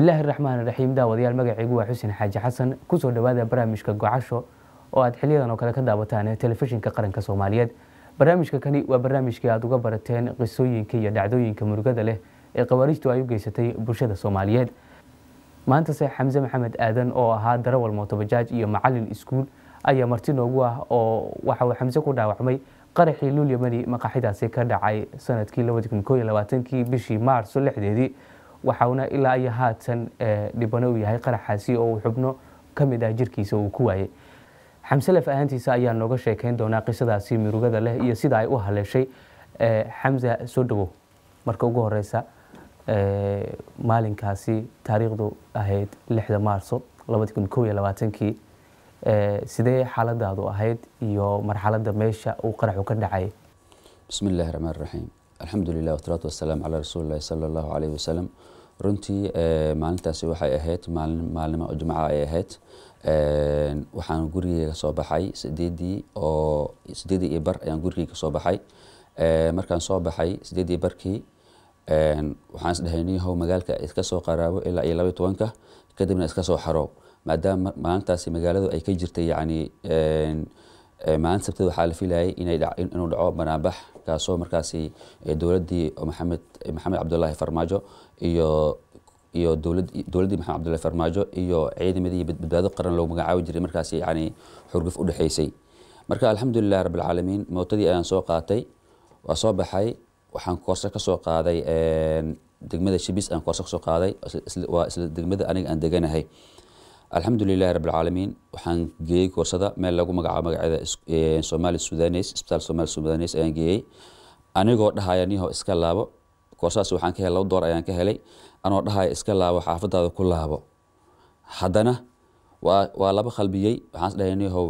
bismillaahi raxmaan raxiim daawadayaal magaceygu waa xuseen xaaji xasan kusoo dhawaada barnaamijka gocasho oo aad xiliyadan oo kale ka daawataan telefishinka qaranka soomaaliyeed barnaamijka kani waa barnaamijkii aad uga barateen qisooyinka iyo dhacdooyinka murugada leh ee khawaariijtu ay u geysatay bulshada soomaaliyeed maantase xamse maxamed aadan oo ahaa darawal mootobajaaj iyo macalin iskuul ayaa marti noogu ah oo waxauu xamse ku dhaawacmay qaraxii lulyamani maqaxidaasi ka dhacay sanadkii kii bishii maarso lixdeedii waxauna ilaa iyo haatan eh, dhibano u yahay qaraxaasi oo uu xubno ka mid ah jirkiisa uu ku waayay xamselef ahaantiisa ayaa nooga sheekayn doonaa qisadaasi murugada leh iyo sida ay u haleeshay eh, xamza soo dhawow marka ugu horeysa eh, maalinkaasi taariikhdu ahayd lixda maarso kii sidee xaaladaadu ahayd iyo marxalada meesha uu qaraxu ka dhacay bismi illahi raxmaan raxiim alxamdulilah wasalaatu wasalaam calaa rasuulilahi sala allahu caleyhi wasalam runtii eh, maalintaasi waxay ahayd maalin maalimo jumca ay ahayd eh, waxaan gurigeyga soo baxay sideedii oo sideedii iyo bar ayaan gurigeyga soo baxay eh, markaan soo baxay sideedii barkii waxaan isdhahay magaalka iska soo qaraabo ilaa iyo labaiy tobanka kadibna iska soo xaroow maadaama maalintaasi magaaladu ay ka jirtay yacni maalin sabtida waxaa la filayay inuu dhaco banaanbax kaasoo markaasi dowladii maxamed maxamed cabdulaahi farmaajo iyo iyo dowladdii maxamed cabdulaahi farmaajo iyo ciidamadii badbaado qaran loogu magacaabi jiray markaasi yani xurguf u dhexaysay marka alxamdulilahi rabbilcaalamiin mootadii ayaan soo qaatay waa soo baxay waxaan koorso kasoo qaaday degmada shibis aan koorso kasoo qaaday waa isla degmada aniga aan deganahay alxamdu lilahi rabi alcaalamiin waxaan geeyey koorsada meel lagu magacaabo magaceeda somali sudanes isbitaal somali sudanes ayaan geeyey anigoo dhahaya niho iska laabo koorsadaas waxaan ka helay laba door ayaan ka helay anoo dhahaya iska laabo xaafadaada ku laabo haddana waa waa laba khalbiyey waxaan isdhahay niho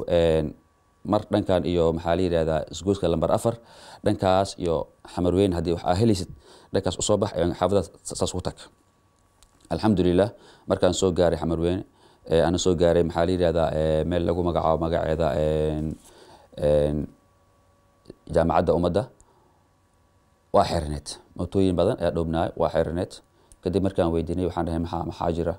mar dhankan iyo maxaa la yidhahdaa isgoyska lambar afar dhankaas iyo xamarweyn haddii wax aa helaysid dhankaas usoo bax xaafadaas saas ku tag alxamdulilah markaan soo gaaray xamarweyne Eh, ana soo gaaray maxaa la yihahdaa eh, meel lagu magacaabo magaceeda jaamacadda ummadda waa xeeraneed mootooyin badan ayaa dhobnaay waa xeeraneed kadib markaan weydiinay waxaan dhahay maxaa maxaa jira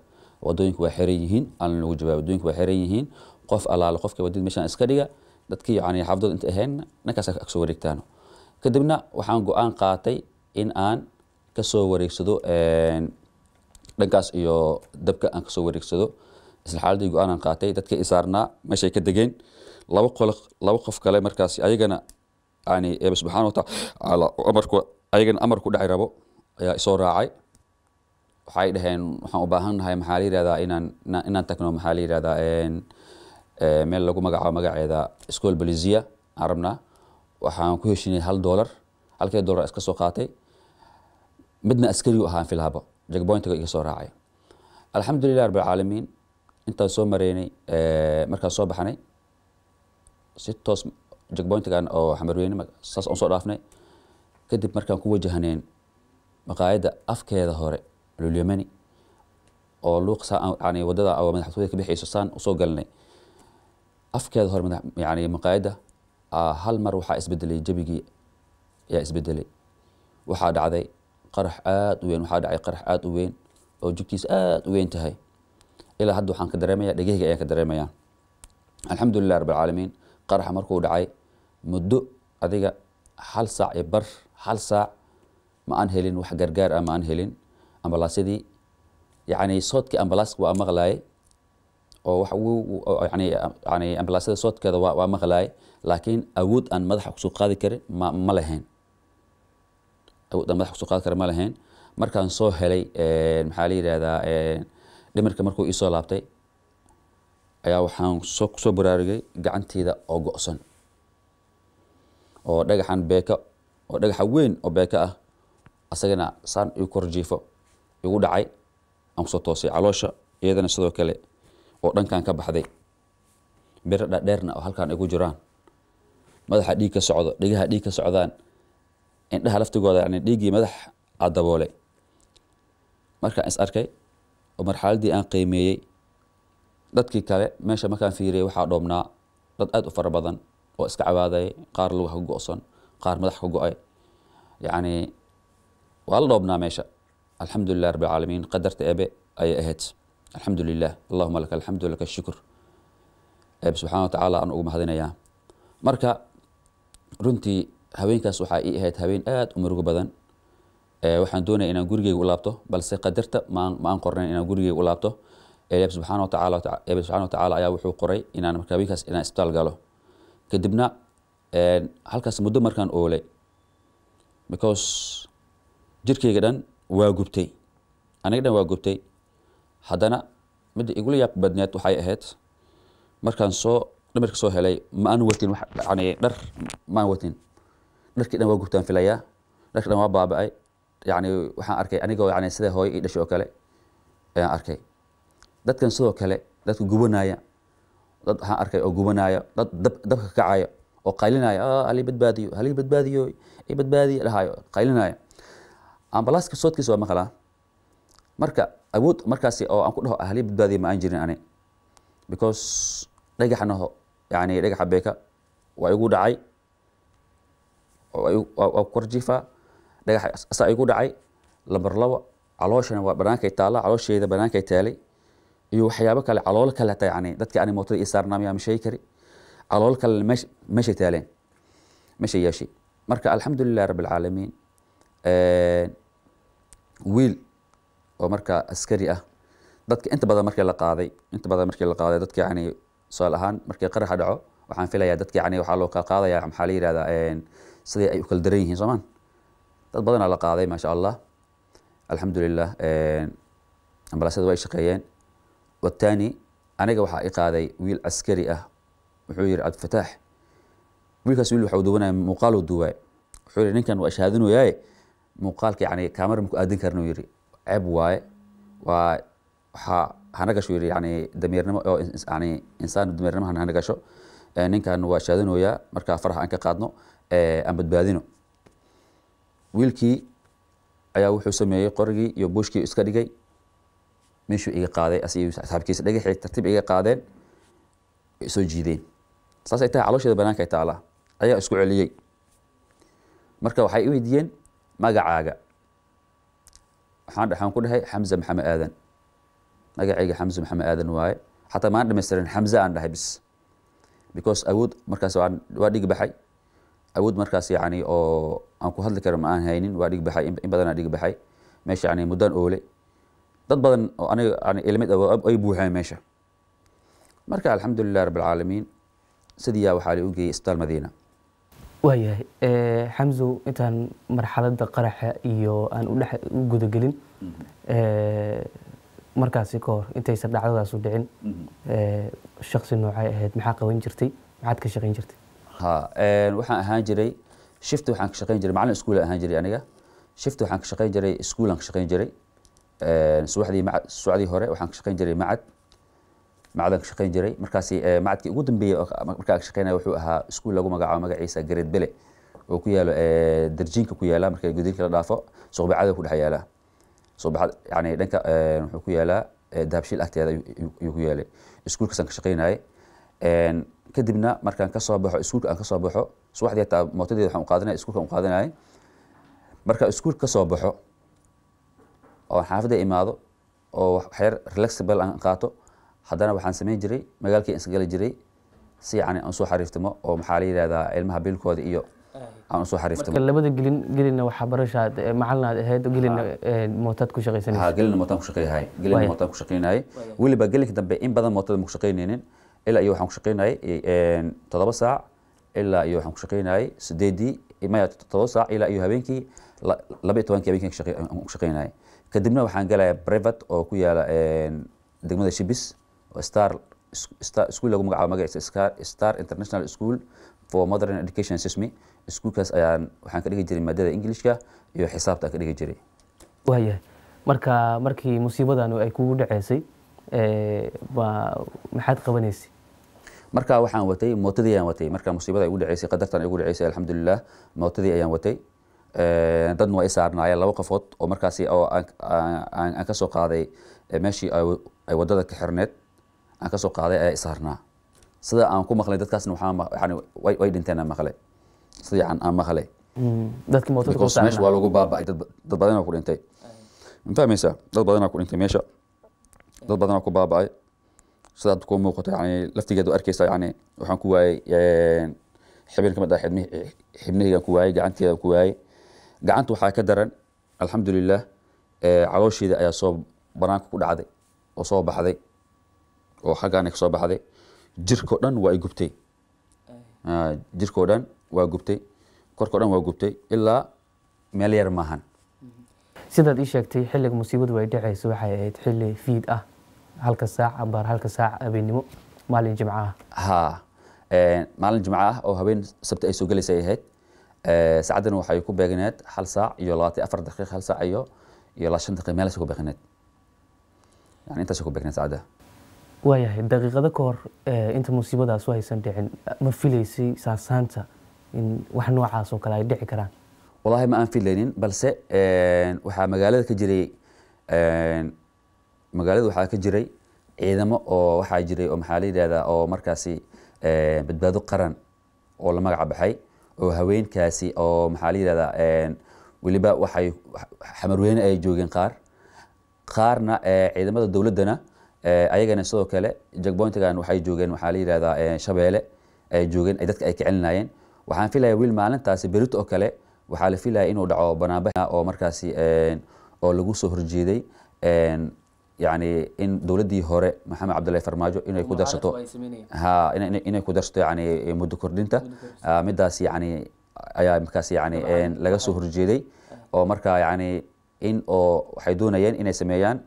wadooyinku waa xeran yihiin aan lagu jawaabay wadooyinku waa xeran yihiin qof alaale qofka wadada meeshaan iska dhiga dadkii yacni xafdood inta ahayn ninkaas ka wareegtaano kadibna waxaan go-aan qaatay in aan kasoo wareegsado dhankaas iyo dabka aan kasoo wareegsado isla xaaladii go-aanan qaatay dadka isaarnaa meeshay ka degeen laba qof kale markaas ayagana eeba subxaana watacaala ayagana amar ku dhaci rabo ayaa isoo raacay waxay dhaheen waxaan u baahan nahay maxaa la yihahdaa inaan tagno maxaa la yihahdaa meel lagu magacaabo magaceeda school belizia aan rabnaa waxaan ku heshinay hal dolar halkii dolar iska soo qaatay midna askarigu ahaan filhaba jagboyntiga iga soo raacay alxamdulilah rabbilcaalamiin intaan soo mareynay eh, markaan soo baxnay si toos jagboyntigan oo xamarweyne saas aan soo dhaafnay kadib markaan ku wajahneen maqaayadda afkeeda hore lulyamani oo luuq yani wadada madaxtooyada ka bixayso saan usoo galinay afkeeda hore yani maqaayadda ah, hal mar waxaa isbedelay jebigii ayaa isbedelay waxaa dhacday qarax aada u weyn waxaa dhacay qarax aada u weyn oo jigtiis aada u weyn tahay ilaa hadda waxaan ka dareemaya dhegahayga ayaan ka dareemaya alxamdulilah rabbilcaalamiin qaraxa markuu dhacay muddo adiga hal saac iyo bar hal saac ma aan helin wax gargaar ah ma aan helin ambalaasyadii yacni soodkii ambalaaska waa maqlaayay oo wax yani ambalaasyada soodkeeda waa maqlaayay laakiin awood aan madaxa kusoo qaadi karin ma lahayn awood aan madaxa kusoo qaadi karin ma lahayn markaan soo helay maxaa la yidhaahdaa dhimirka markuu iisoo laabtay ayaa waxaan kusoo baraarugay gacanteeda oo go-san oo dhagaxan beeka oo dhagaxa weyn oo beeka ah asagana saan i kor jiifo igu dhacay aan kusoo toosay caloosha iyadana sidoo kale oo dhankan ka baxday biro dhadheerna oo halkan ay jiraan madaxa dhiig ka socdo dhigaha dhiig ka socdaan indhaha laftigooda yani dhiiggii madax a daboolay markaan is arkay oo marxaladdii aan qiimeeyey dadkii kale meesha markaan fiiriyey waxaa dhoobnaa dad aada u fara badan oo iska cabaadayay qaar lugaha ka go-son qaar madax ka go-ay yacnii waa la dhoobnaa meesha alxamdulilah rabbi alcaalamiin qadarta ebe ayay ahayd alxamdu lilah allahuma laka alxamdu laka shukur ebe subxana wa tacaala aan ugu mahadinayaa marka runtii haweenkaas waxaa ii ahayd haween aada u murugo badan Eh, waxaan doonaya inaan gurigeyga u laabto balse qadarta maan qornan inaan gurigeyga u laabto eeb eh, subxaana watacaala eeb watacaala ayaa wuxuu qoray inaan marka wiilkaas inaan isbitaal galo kadibna eh, halkaas muddo markaan oolay because jirkeyga dhan waa gubtay aniga dhan waa gubtay haddana midda igula yaab badneed waxay ahayd markaan soo dhimirka soo helay ma aan watin yani dhar ma watin dharkii dhan waa gubtaan filayaa dharkii dhan waa baaba'ay yani waxaan arkay anigoo yani sida hooyo ii dhasho oo kale ayaan arkay dadkan sidoo kale dadka gubanaya dad waxaan arkay oo gubanaya dad dabka kacaya oo qaylinaya ah, halii badbaadiyo halii badbaadiyo i badbaadiyo dhahayo qaylinaya ambalaaska soodkiisa waa maqlaa marka awood markaasi oo aan ku dhaho halii badbaadiyo ma aan jirin ani because dhagaxnaho yani dhagaxa beeka waa igu dhacay waa kor jifaa dhagax igu dhacay lambar labo calooshana waa banaankay taala caloosheeda banaankay taalay iyo waxyaabo kale caloolo kale hataa yani dadka ani iyo saarnaamay ama kari caloolo kale meesh meeshay taaleen meeshay yeeshay marka alxamdulilah rabi alcaalamiin wiil oo marka askari ah dadka inta badan markii la qaaday inta badan markii la qaaday dadka yani tusaale ahaan markii qaraxa dhaco waxaan filayaa dadka yani waxaa loo kala qaadaya maxaa la yihahdaa sidii ay u kala daran yihiin soomaan dad badanaa la qaaday maasha allah alxamdulilah ambalaasyada waa ay shaqeeyeen watani aniga waxaa i qaaday wiil caskari ah wuxuu yihi cabdifataax wiilkaas wiil waxau duwanaya muuqaaluu duubaa wuxuu yihi ninkan waa ishahaadinayaaye muuqaalka yani kaamara maku aadin karna yihi ceeb waaye waa waxaa hanagasho yihi yani dameernimo oo yani insaan dameernimo hanagasho ninkan waa shahaadinoyaa marka farax aan ka qaadno aan badbaadino wiilkii ayaa wuxuu sameeyey qorigii iyo buushkii iska dhigay meeshuu iga qaaday saabkiisa dhagaxii tartiib iga qaadeen soo jiideen saasay tahay caloosheeda banaanka taala ayaa isku celiyey marka waxay u magacaaga waxaan ku dhahay xamza maxamed aadan magacayga xamza maxamed aadan waaye xataa maan dhamaystiran xamza aan dhahay bis because awood markaas waa dhigi baxay awood markaas yani oo aan ku hadli karo ma aan haynin waa dhig baxay in badanaa dhig baxay meesha yani muddaan oole dad badan oo aniga yani ilmid ah, ay buuxeen meesha marka alxamdulilah rabi alcaalamiin sidii waxaa la u geeyey isbitaal madiina waayahay eh, xamsu intaan marxaladda qaraxa iyo aan udhe u gudagelin mm-hmm. eh, markaasi ka hor intaysan dhacdadaasu dhicin mm-hmm. eh, shaksi noocay ahayd maxaa qaban jirtay maxaad ka shaqayn jirtay ha waxaan ahaan jiray shift waxaan ka shaqeyn jiray macallin iskuul ahaan jiray aniga shift waxaan ka shaqeyn jiray iskuulan ka shaqeyn jiray subaxdii macad subaxdii hore waxaan ka shaqeyn jiray macad macadaan ka shaqeyn jiray markaasi macadkii ugu dambeeyey markaa ka shaqeynaya wuxuu ahaa iskuul lagu magacaabo magaciisa gareed bele oo ku yaalo darjiinka ku yaala marka gudinka la dhaafo suuqbacada ku dhex yaalaa suuqbacad yani dhanka wuxuu ku yaalaa dahabshiil agteeda ayuu ku yaalay iskuulkaasaan ka shaqeynayay kadibna markaan ka baxo iskuulka aan ka baxo subaxdii hataa mootadeeda waxaan u qaadanaya u qaadanaya marka iskuul ka soo baxo oo xaafadda imaado oo waxyar relaxable aan qaato haddana waxaan samayn jiray magaalkii iska gali jiray si yani aan usoo xariiftimo oo maxaa la yidhahdaa ilmaha biilkooda iyo aan usoo xariiftimo labada gelin gelina waxbarashaad eh, macalinaad ahayd gelina eh, mootaad ku shaqaysanaysa gelina mootaan ku shaqeynahay gelina mootaan ku shaqeynahay weliba gelinka dambe in badan mootada ma ku shaqeynaynin ilaa iyo waxaan ku shaqeynayay eh, todoba saac ilaa iyo waxaan ku shaqeynayay sideedii maya todoba saac ilaa iyo habeenkii laba iyo tobankii habeenkii ku shaqeynayay kadibna waxaan galaya brevat oo ku yaala degmada shibis star iskuul lagu magacaabo magaciisa star international school for modern education sismi iskuulkaas ayaan waxaan ka dhigi jiray maadada englishka iyo xisaabta aan ka dhigi jiray waayahay marka markii musiibadanu ay kugu dhaceysay maxaad qabanaysay marka waxaan watay mootadii ayaan watay marka musiibada igu dhaceysay qadartan igu dhaceysay alxamdulilah mootadii ayaan watay dadna waa i saarnaayeen laba qofood oo markaasi oo aan ka soo qaaday meeshii ay wadada ka xirneed aan ka qaaday ayaa i saarnaa sida aan ku maqlay dadkaasna waxaan way dhinteen aan maqlay sidii aan maqlay mm-hmm. meesha waa lagu baaba'ay dad badanaa ku dhintay ma fahmaysaa dad badanaa ku dhintay meesha dad badanaa ku baaba'ay sidaad ku muuqato yani laftigeeda arkeysa yani waxaan ku waayey xibin kamid ah xibnahaygan ku waayey gacanteedan ku waayey gacanta waxaa ka daran alxamdulilah caloosheeda ayaa soo banaanka ku dhacday oo soo baxday oo xaggaana soo baxday jirko dhan waa gubtay jirko dhan waa gubtay korko dhan waa gubtay ilaa meel yar maahan mm-hmm. sidaad ii sheegtay xilliga musiibadu ay dhacayso waxay ahayd xilli fiid ah halka saac ambaar halka saac habeennimo maalin jimco ah ha eh, maalin jimco ah oo habeen sabti ay soo gelaysay ahayd eh, saacaddan waxay ku beegneed hal saac iyo labaatan afar daqiiq hal saac iyo iyo la daqiiq meelaas ku beegneed yani intaas ku beegneed saacadda waayahay daqiiqado ka hor eh, inta musiibadaas haysan dhicin ma filaysay saasaanta in wax noocaas oo kale ay dhici karaan wallaahi ma aan filaynin balse waxaa magaalada ka jiray magaalada waxaa ka jiray ciidamo oo waxaa jiray oo maxaa la yidhahdaa oo markaasi eh, badbaado qaran oo la magaca baxay oo haweenkaasi oo maxaa la yidhahdaa eh, weliba waxay xamarweyne ay joogeen qaar qaarna eh, ciidamada dowladdana ayagana sidoo kale jagboyntigan waxay joogeen waxaa la yidhahdaa shabeelle ay joogeen ay dadka ay kicelinayeen waxaan filaya wiil maalintaasi berito oo kale waxaa la filaya inuu dhaco banaanbax oo markaasi oo lagu soo horjeeday yani in dowladdii hore maxamed cabdullahi farmaajo inay ku darsato ha inay ku darsato yani muddo kordhinta midaas yani ayaa markaas yani laga soo horjeeday oo marka yani in oo waxay doonayeen inay sameeyaan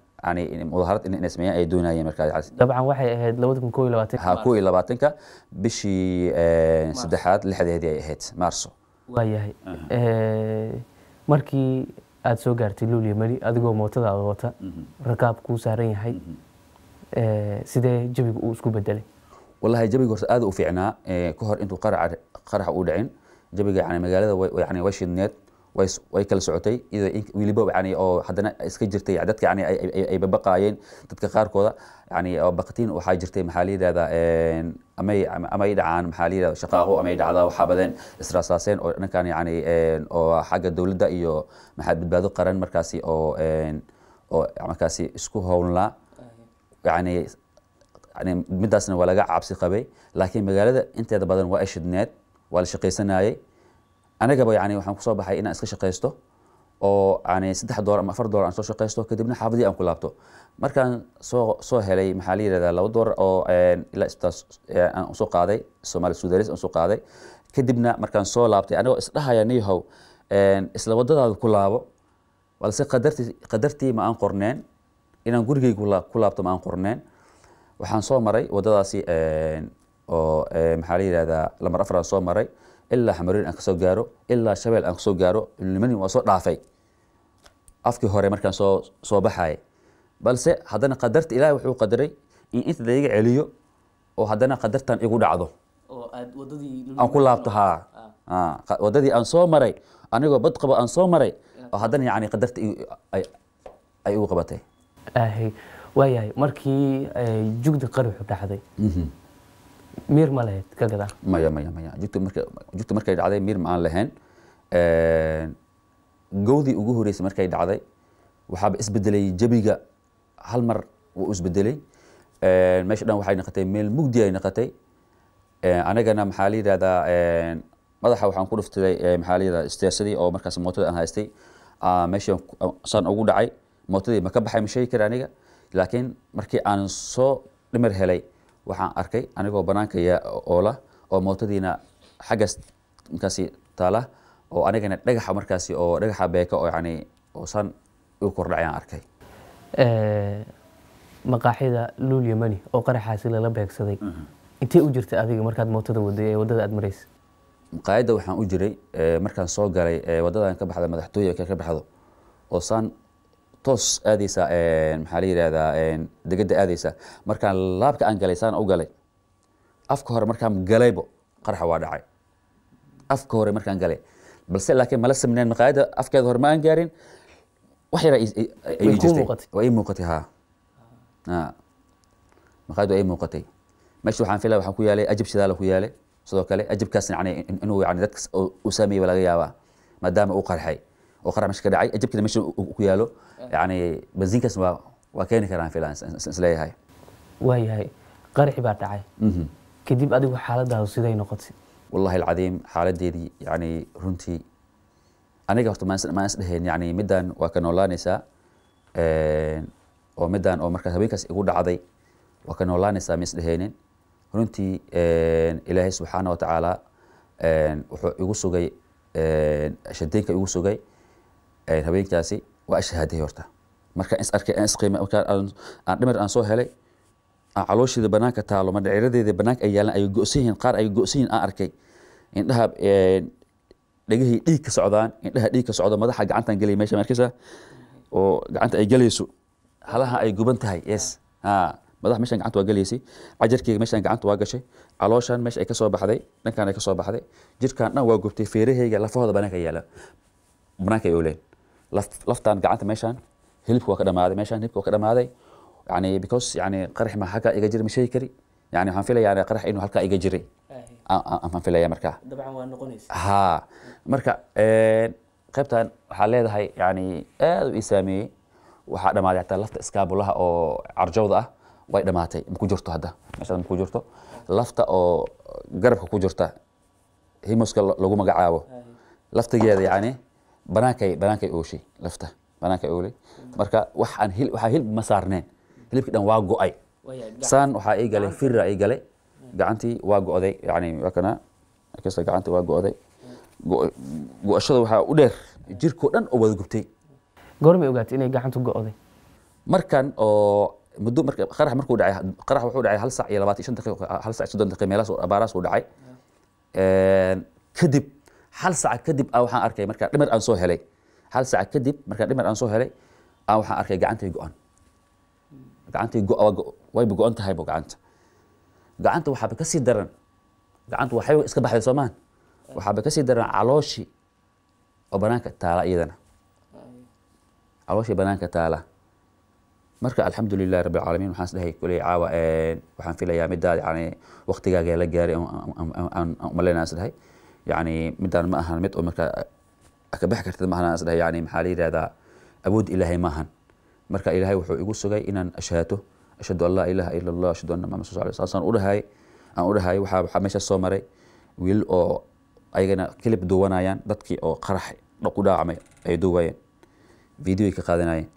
mudaharad inay sameeyaan ay doonayeen markaas dabcan waxay ahayd labada kun koo iyo labaatan ha koo iyo labaatanka bishii saddexaad lixdeedii ay ahayd maarso waayahay markii aada soo gaartay luuliya mali adigoo mootadaada wata mhm. rakaab kuu saaran yahay mhm. eh, sidee jabiga uu isku bedelay walahi jabiga horse aada u fiicnaa eh, ka hor intuu qaraxa uu dhicin jabiga yani magaalada way shidneed way kala socotay weliba oo hadana iska jirtay dadka ay babaqaayeen dadka qaarkooda yani baqtiin waxaa jirtay maxaa layidhahda amay amay dhacaan maxaa layidhahda shaqaaqo amay dhacda waxaa israasaaseen oo dhankan yani oo xagga dowladda iyo maxaa badbaado qaran markaasi oo oo markaasi isku howlnaa yani yani midaasna waa laga cabsi qabay laakiin magaalada inteeda badan waa ay shidneed waa la shaqaysanayay anagaba yani waxaan kusoo baxay inaan iska shaqaysto oo ani saddex doolar ama afar doolar aan soo shaqaysto kadibna xaafadii aan ku laabto markaan soo soo helay maxaa la yihahdaa laba doolar oo eh, ilaa isbitaal eh, aan usoo qaaday soomaali sudalis aan usoo qaaday kadibna markaan soo laabtay anigoo isdhahaya niyahow eh, isla wadadaada ku laabo balse qadartii qadartii ma aan qorneen inaan gurigeygu ku laabto ma aan qorneen waxaan soo maray wadadaasi oo maxaa la yihahdaa lamar afar aan soo maray ilaa xamarin aan kasoo gaaro ilaa shabeel aan kasoo gaaro nimani waa soo dhaafay afkii hore markaan soo soo baxaaya balse haddana qadarta ilaahay wuxuu qadaray in inta laiga celiyo oo haddana qadartan igu dhacdo aan ku laabto haa ah. wadadii aan soo maray anigoo badqaba aan soo maray oo haddana yani qadarta ay igu qabatay waayahay markii eh, jugda qaruxu dhacday mhm miir ma lahayd ka gadaa maya maya maya jugta marka jugta markay dhacday miir ma aan lahayn gowdii ugu horeysay markay dhacday waxaaba isbedelay jabiga hal mar wuu isbedelay meesha dhan waxay noqotay meel mugdi ay noqotay anagana maxaa la yidhahdaa madaxa waxaan ku dhuftiday maxaa la yidhahdaa istaasadii oo markaas mootada aan haystay meeshan saan ugu dhacay mootadii ma ka baxay ma sheegi kara aniga laakiin markii aan soo dhimer helay waxaan arkay anigoo banaanka oola oo mootadiina xaggaas markaasi taala oo anigana dhagaxa markaasi oo dhagaxa beeka oo yani oo saan u kordhacayaan arkay eh, maqaaxida luul yamani oo qaraxaasi lala beegsaday mhm. intee u jirtay adiga markaad mootada waday ee waddada aada maraysa maqaayadda waxaan u jiray eh, markaan soo galay eh, wadadan ka baxda madaxtooyinka ka baxdo oo saan toos aadaysaa maxaa la yidhaahdaa degada aadaysaa markaan laabka aan galay saan u galay afka hore markaan galaybo qarxa waa dhacay afka hore markaan galay balse laakiin mala samneen maqaayadda afkeeda hore ma aan gaarin wax yaraa waa ii muuqatay ha maqaayadda waa ii muuqatay meesha waxaan filaya waxaa ku yaalay ajab shidaala ku yaalay sidoo kale ajabkaas yani inuu yani dadka uu saameeyey baa laga yaabaa maadaama uu qarxay oo qaraxmash ka dhacay jabkina meesha ku yaalo yani bensiinkaas waa waa keeni karaan filan isleeyahay waayahay qaraxi baa dhacay mhm. kadib adigu xaaladaadu siday noqotay wallahi alcadiim xaaladeedii yani runtii aniga horta maan isdheheen yani middan waa ka noolaanaysaa oo middan oo markaas haweenkaas igu dhacday waa ka noolaanaysaa ma isdheheenin runtii ilaahay subxaana wa tacaala wuxuu igu sugay shadeynka igu sugay habeenkaasi waa shahaaday horta marka dhimar aan soo helay caloosheeda banaanka taalo madhaciradeeda banaanka ay yaalan ay gosanyihiin qaar ay gosanyihiin aan arkay indhaha dhegahii dhiig ka socdaan indhaha dhiig ka socda madaxa gacantan gelay meesha markaysa oo gacanta ay galayso halaha ay guban tahay yes ha madax meeshan gacanta waa galaysay cajarkeyga meeshan gacanta waa gashay calooshan meesha ay kasoo baxday dhankan ay kasoo baxday jirkan dhan waa gubtay feeraheyga lafahooda banaanka yaala banaanka ay ooleen laftan gacanta meeshaan hilibka waa ka dhamaaday meeshaan hilibka waa ka dhamaaday yani because yani qarax ma halkaa iga jira ma sheegi kari yani waxaan filaya yani qarax inuu halkaa iga jiray ah, ah, ah, aan filaya markaa dabcan waa noqonaysa ha marka eh, qaybtan waxaa leedahay yani aad u ii saameeyey waxaa dhamaaday hataa lafta iskaabulaha oo carjawda ah way dhamaatay ma ku jirto hadda meeshaas ma ku jirto lafta oo garabka ku jirta himoska lagu magacaabo laftigeeda yani banaankay banaankay ooshay lafta banaankay oolay marka hil waxaa hilib ma saarneen hilibkii dhan waa go'ay saan waxaa ii galay firra ii galay gacantii waa go'day yani wakana kasta gacanta waa go'day go'ashada waxaa u dheer jirkoo dhan oo wada gubtay goormay ogaatay inay gacantu go'day markan oo muddo marka qarax markuu dhacay qarax wuxuu dhacay hal saac iyo labaatan shan daqiiqo hal saac soddon daqiiqo meelahaas abaarahaas uu dhacay kadib hal sac kadib waaan arkay markaa dhimar aan soo helay hal sac kadib markaa dhimar aan soo helay waxaan arkay gacantay go-an gacantay wayba go-an tahaybo gacanta gacanta waxaaba kasii daran gacanta waxay iska baxday soomaan waxaaba kasii daran calooshii oo banaanka taala iyadana calooshii banaanka taala marka alxamdulilahi rabi alamiin waxaan isdhahay kuley caawa waxaan filayaa midaad yani waktigaagee la gaaray aan umaleynaa isdhahay yani midaan ma ahan mid oo markaa kabax kartid maahan isdhahay yani maxaa la yihahdaa awood ilaahay maahan marka ilaahay wuxuu igu sugay inaan ashhaato ashhadu an laa ilaaha ila allah ashhadu anna muhamed sal saasaan udhahay aan udhahay waxaa waxaa soo maray wiil oo ayagana kilib duuwanayaan dadkii oo qarax ku dhaacmay ay duuwayeen videoy ka qaadanayeen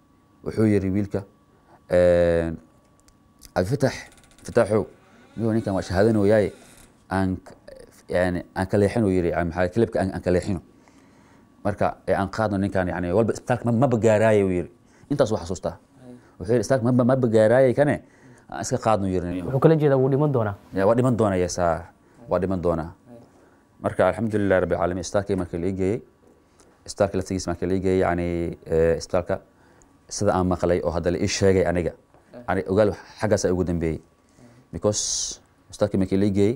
wuxuu yiri wiilka abifitax fitaxow ninkan waa shahaadanoyaaye aan yani aan ka leexin yiri maxaa kilibka aan ka leexino marka aan qaadno ninkaan yani walba isbitaalka ma bagaaraaye uu yiri intaas waa xasuustaa wuxuu yiri isbitaalka ma bagaaraaye kane aan iska qaadno yiri wuxuu kala jeedaa wuu dhiman doonaa waa dhiman doonaa yesaa waa dhiman doonaa marka alxamdulilah rabbi caalamiin isbitaalkii markii la geeyey isbitaalka laftigiis markii la geeyey yani isbitaalka sida aan maqlay oo hadda la ii sheegay aniga yani ogaal xaggaas ugu dambeeyey because isbitaalkii markii la geeyey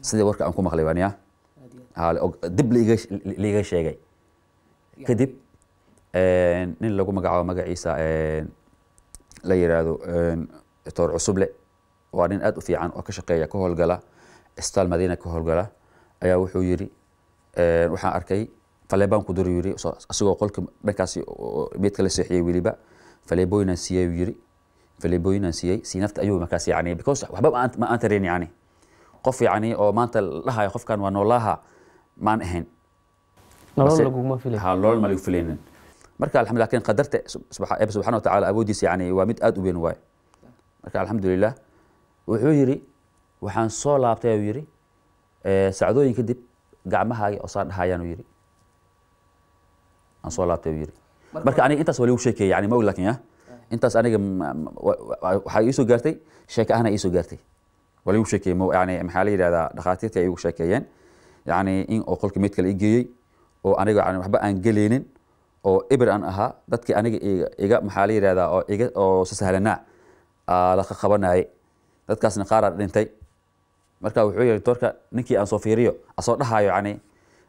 sidii warka aan ku maqlay baan ya dib liiga sheegay kadib nin lagu magacaabo magaciisa la yiraahdo doctor cusuble waa nin aada u fiican oo ka shaqeeya ka howlgala isbitaal madiina ka howlgala ayaa wuxuu yiri waxaan arkay faleebaan ku duru yiri isagoo qolka dhankaasi meedka la seexiyey weliba faleebooyinaan siiyey yiri faleebooyinaan siiyey si ayuu markaas yani because waxba ma aan tareen yani qof yani oo maanta dhahayo qofkan waa noolaha maan ahayn nolol ma filaynin marka alxamdu lakin qadarta ebe subxana wa tacaala awooddiisa yani waa mid aada u weyn waaye marka alxamdulilah wuxuu yidhi waxaan soo laabtay ayuu yidhi sacdooyin kadib gacmahaaga osaan dhahayaanu yidhi aan soo laabtay ayuu yidhi marka aniga intaas waa lagu yani ma og lakin ya intaas aniga waxaa iisoo gaartay sheeke ahna iisoo gaartay walagu sheekeye yani maxaa la yidhahdaa dhakhaatiirtii ayagu sheekeeyeen yani in oo qolka meydka la i geeyey oo aniga yani waxba aan geleynin oo ibir aan ahaa dadkii aniga iga maxaa la yidhahdaa oo iga oo sasahlanaa laqa qabanaye dadkaasna qaaraan dhintay marka wuxuu yiri doorka ninkii aan soo fiiriyo asoo dhahayo yani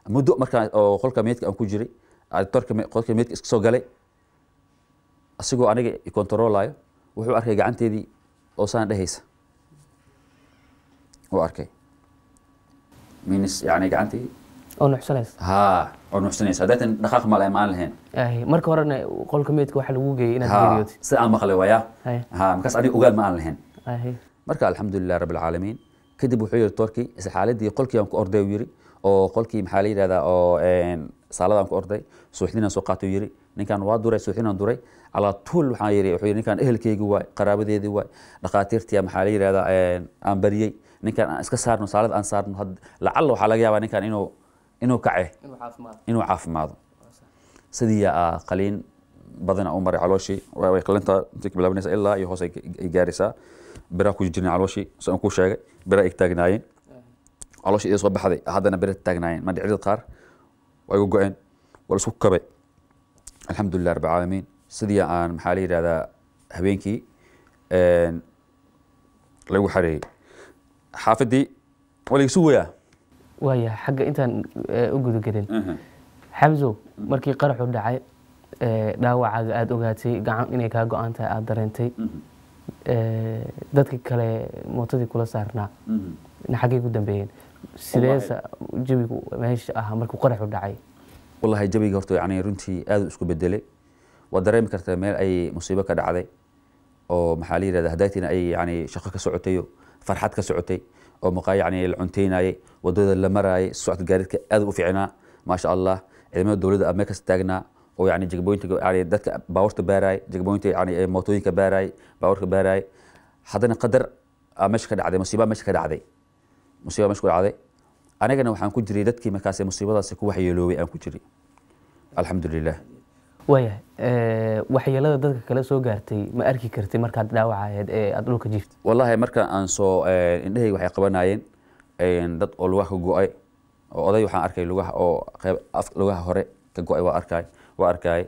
muddo markaa oo qolka meydka aan ku jiray doorka qolka meydka iska soo galay asigoo aniga i wuxuu arkay gacanteedii oo saan dhehaysa u arkay marka horena qolka meydka waxa kadib wuxuu yiri toorkii isla qolkii aan ku orday uu yiri oo qolkii maxaa la yidhahdaa oo saaladaan ku orday suuxdiinaan soo qaatay uu yiri ninkaan waa duray suuxdiinaan duray calaa tuul waxaan yiri wuxuu yiri ninkaan ehelkeygii waay qaraabadeedii waay dhaqaatiirtii maxaa la yidhahdaa aan bariyey ninkan aan iska saarno saalada aan saarno lacalla waxaa laga yaabaa ninkan inuu inuu kace inuu caafimaado sidii qaliin badana u maray calooshii way intay ka bilaabanaysa ilaa iyo hoos ay gaaraysaa biraa ku jirna calooshii saan ku sheegay biraa ig taagnaayeen calooshii idaa soo baxday haddana biraa taagnaayeen mandhicdad qaar way uga go-een waa isku kabay alxamdulilah rabbi caalamiin sidii aan maxaa la yidhahdaa habeenkii lagu xareeyey xaafadii waligisu weyaa waaya xagga intaan eh, u gudagelin mhm. xamso markii qaraxu dhacay eh, dhaawacaaga aada ogaatay gacan inay kaa go-an aada dareentay mhm. eh, dadki kale mootadii kula saarnaa mhm. xaggay ku dambeeyeen sideese jawigu meesha ahaa markuu qaraxu dhacay wallahi jawiga horta yani runtii aada isku bedelay waad dareemi kartaa meel ay musiibo ka dhacday oo maxaa la yihahda hadaytina ay yani shaqo ka socotayo farxad ka socotay oo maqaayacni la cuntaynayay wadada la maraayay socodka gaaridka aad u fiicnaa maasha allah ciidamada dowladda amee taagnaa oo yani jigabooyinta dadka baabuurta baaraay jigabooyinta yani mootooyinka baaraay baabuurka baaraay haddana qadar ah, meesha ka dhacday musiiba meesha ka dhacday musiiba meesha ku dhacday anagana waxaan ku jiray dadkii markaas musiibadaasi ku waxyeeloobay aan ku jiray alxamdulilah waaya eh, waxyeelada dadka kale soo gaartay ma arki kartay markaad dhaawacahayd ee eh, aad dhulka jiiftay wallaahi markaan aan soo eh, indhahayga waxay qabanaayeen dad oo lugaha ka go-ay oo oday waxaan arkay lugaha oo qayb lugaha hore ka go-ay waa arkaay waa arkaay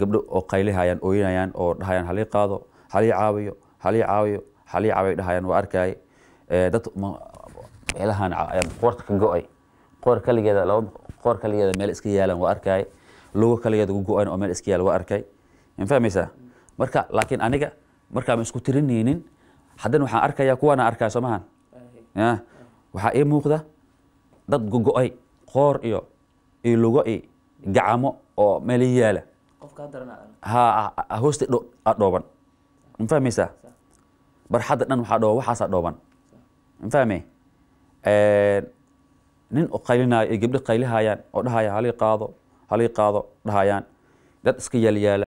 gabdho oo qaylihayaan ooyinayaan oo dhahayaan halii qaado halii caawiyo halii caawiyo halii caawiyo dhahayaan waa arkaay dad meelahan qoorta ka go-ay qoor kaligeeda laba qoor kaligeeda meel iska yaalan waa arkaay logo kaligeed ugu go-ayn oo meel iska waa arkay ma marka laakiin aniga markaama isku tirinaynin haddana waxaan arkayaa kuwaana arkaa soo mahan waxaa ii muuqda dad gogo-ay qoor iyo iyo lugo i gacamo oo meel yaala hoosta adhooban ma barxadda dhan waxaa dhooban waxaasaa dhooban ma fahme nin qaylinayo iyo gabdho qaylihayaan oo dhahaya halii qaado halii qaado dhahayaan dad iska yaalyaala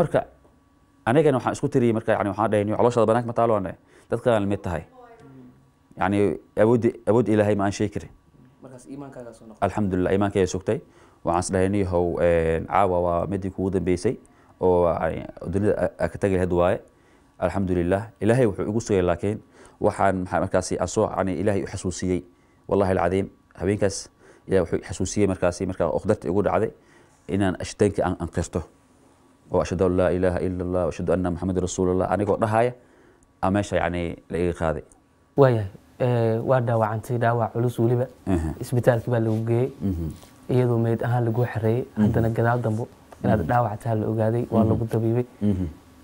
marka anigana waxaan isku tiriyay marka yani waxaan dhahay calooshada banaanka ma taalo aan dadkaan mid tahay yani awoodda awoodda ilaahay ma aan sheegi karin alxamdulilah iimaankayaa sugtay waxaan is dhahay niyahow caawa waa midii kugu dambeysay oo dunida ka tagi lahayd waaye alxamdulilah ilaahay wuxuu igu sugay laakiin waxaan markaasi asoo yani ilaahay u xasuusiyey wallahi alcadiim habeenkaas ayaa wuxuu xasuusiyey markaasi markaa oqdarta igu dhacday inaan ashadaynka aan ankirto oo ashhadu an laa ilaaha ila allah ashhadu anna maxameda rasuulullah anigoo dhahaya a meesha yani la iga qaaday waayahay waa dhaawacantay dhaawac culus weliba isbitaalkii baa mhm. lagu geeyey iyadoo meyd ahaan laguu xareeyey haddana gadaal dambo inaad mhm. dhaawaca taha la ogaaday waa mhm. lagu dabiibay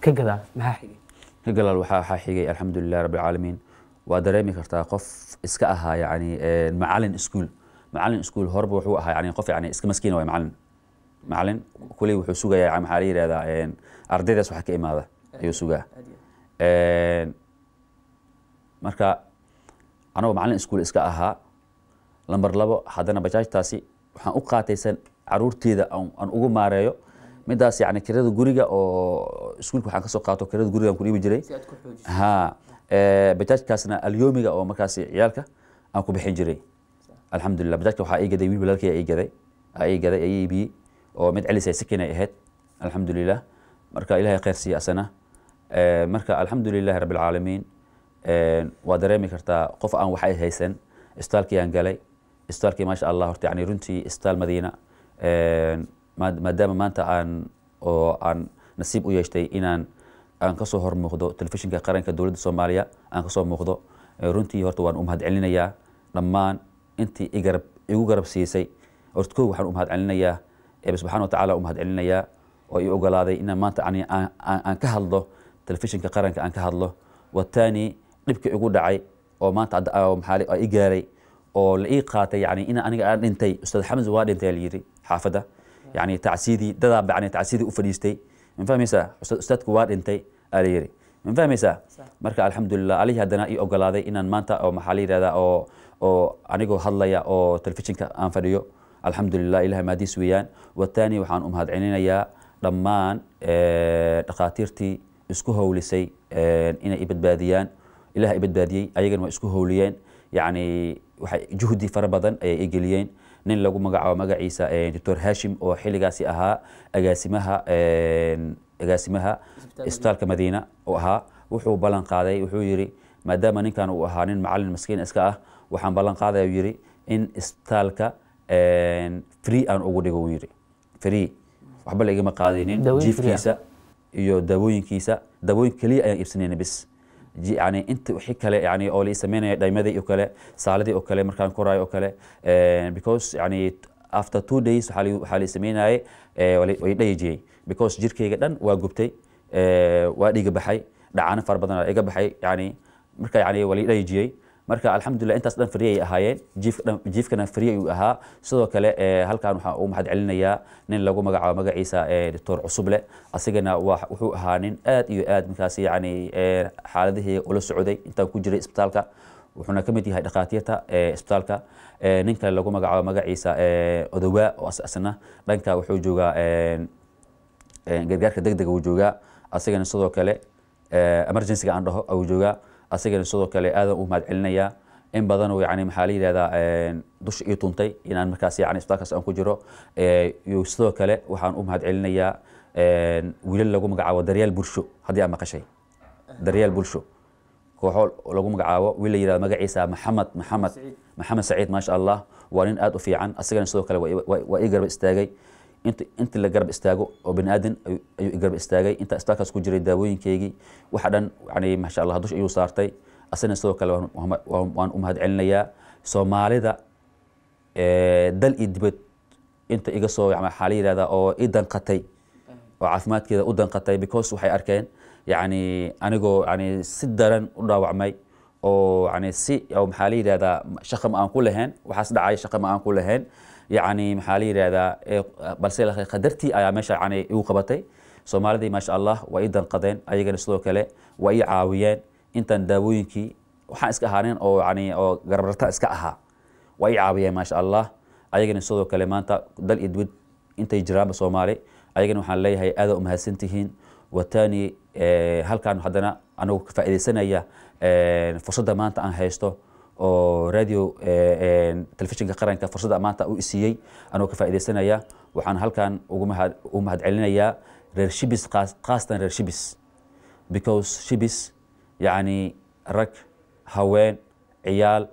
ka gadaal maxaa xigay ka gadaal waxaa xigay alxamdulilah rabbi alcaalamiin waa dareemi kartaa qof iska ahaa yani macalin iskuul macalin iskuul horba wuxuu ahaa yani qof yani iska maskiin waay macalin macalin kuley wuxuu sugayaa maxaa la yidhahdaa ardaydaas waxa ka imaada ayuu sugaa marka anagoo macalin iskuul iska ahaa lamber labo haddana bajaajtaasi waxaan u qaataysan caruurteeda aan ugu maareeyo midaas yani kirada guriga oo iskuulka waxaan kasoo qaato kirada guriga aan ku dhiibi jiray ha bajaajkaasna alyoomiga oo markaasi ciyaalka aan ku bixin jiray alxamdulillah bajaajka waxaa ii gaday wiil walaalkay ii gaday ii gaday ii e oo mid celis ay ahayd alxamdulilah marka ilahay khayr siiya eh, marka alxamdulilahi rabbilcaalamiin eh, waa dareemi kartaa qof aan waxay haysan istaalkii aan galay istaalkii maasha allah horta yani runtii istaal madiina eh, maadaama maanta aan oo aan nasiib u yeeshtay inaan aan kasoo hor telefishinka qaranka dowladda soomaaliya aan kasoo muuqdo runtii horta waan u mahadcelinayaa dhammaan intii igu garab siisay ortko waxaan u mahadcelinayaa eeba subxana watacaala u mahadcelinayaa oo ii ogolaaday inaan maanta aan ka hadlo telefishinka qaranka aan ka hadlo watani dhibkii igu dhacay oo maanta maxaa ii gaaray oo la ii qaatay yani in aniga aan dhintay ustaad xamd waa dhintay layidhi xaafadda yani tacsiidii dadaa bacnay tacsiidii u fadhiistay ma fahmaysaa ustaadku waa dhintay alayidhi ma fahmaysaa marka alxamdulilah alihii haddana ii ogolaaday inaan maanta oo maxaa la yidhahdaa oo oo anigoo hadlaya oo telefishinka aan fadhiyo alxamdulilah ilahay mahadiis weeyaan watani waxaan u dhammaan dhakhaatiirtii isku howlisay inay i badbaadiyaan ilaah i badbaadiyey ayagana waa isku howliyeen yacni waxay juhdi fara badan ayay i geliyeen nin lagu magacaabo magaciisa doctor hashim oo xilligaasi ahaa agaasimaha agaasimaha isbitaalka madiina oo ahaa wuxuu ballan qaaday wuxuu yidhi maadaama ninkan uu ahaa nin macalin maskiin iska ah waxaan ballan qaadaya uu yidhi in isbitaalka free aan ugu dhigo uu yidhi free waxba laigama qaadaynin jiifkiisa iyo daawooyinkiisa daawooyin keliya ayaan iibsanayna bis yani inta wixii kale yani oo la sameynaya dhaymadii oo kale saaladii oo kale markaan koraayo oo kale because yani after two days waxaa la sameynayay way dhayijiyey because jirkayga dhan waa gubtay waa dhiiga baxay dhacano fara badan iga baxay yani marka yani wali dhayjiyey marka alxamdulillah intaas dhan free ay ahaayeen jiifkana free ayuu ahaa sidoo kale halkan waxaa u mahad nin lagu magacaabo magaciisa doctor cusuble asigana wuxuu ahaa nin aad iyo aad markaas yani xaaladihii ula socday intaan ku jiray isbitaalka wuxuuna ka mid yahay dhakhaatiirta isbitaalka nin kale lagu magacaabo magaciisa odowaa oo asna dhanka wuxuu joogaa gargaarka degdega uu joogaa asagana sidoo kale emergencyga aan dhaho uu joogaa asagana sidoo kale aadan u mahad in badan oo yani maxaa la yidhahdaa dusha ii tuntay inaan markaas yani isbitaalkaas aan ku jiro sidoo kale waxaan u mahad wiilal lagu magacaabo daryaal bulsho haddii aan maqashay daryaal bulsho kooxo lagu magacaabo wiil la yidhahdo magaciisa maxamed maxamed maxamed saciid maasha allah waa nin aada u fiican asagana sidoo kale waa ii garba istaagay inta la garab istaago oo bani aadan ayuu garab istaagay inta isbitaalkaas ku jiray daawooyinkeygii waxa dhan yani maasha allah dush ayuu saartay asana sidoo kale waan u mahadcelinayaa soomaalida dal iyo dibad inta iga soo xaala yihahdaa oo i danqatay oo caafimaadkeeda u danqatay because waxay arkeen yani anigoo yani si daran u dhaawacmay oo yani si maxaa la yidhahdaa ma aan ku lahayn waxaas dhacay shaqo ma aan ku lahayn yani maxaa la yidhaahdaa balse qadartii ayaa meesha yani igu qabatay soomaalidii maasha allah waa ii danqadeen ayagana sidoo kale waa ii caawiyeen intan daawooyinkii waxaan iska ahaanin oo yani oo garbarta iska ahaa waa ii caawiyeen maasha allah ayagana sidoo kale maanta dal iyo dibad intay jiraanba soomaali ayagana waxaan leeyahay aada umahadsantihiin watani halkaan haddana anagu ka faaidaysanaya fursadda maanta aan haysto oo radio eh, eh, telefishinka qaranka fursadda maanta u isiiyey anoo ka faaidaysanaya waxaan halkan u mahadcelinayaa reer shibis khaasatan reer shibis because shibis yacni rag haween ciyaal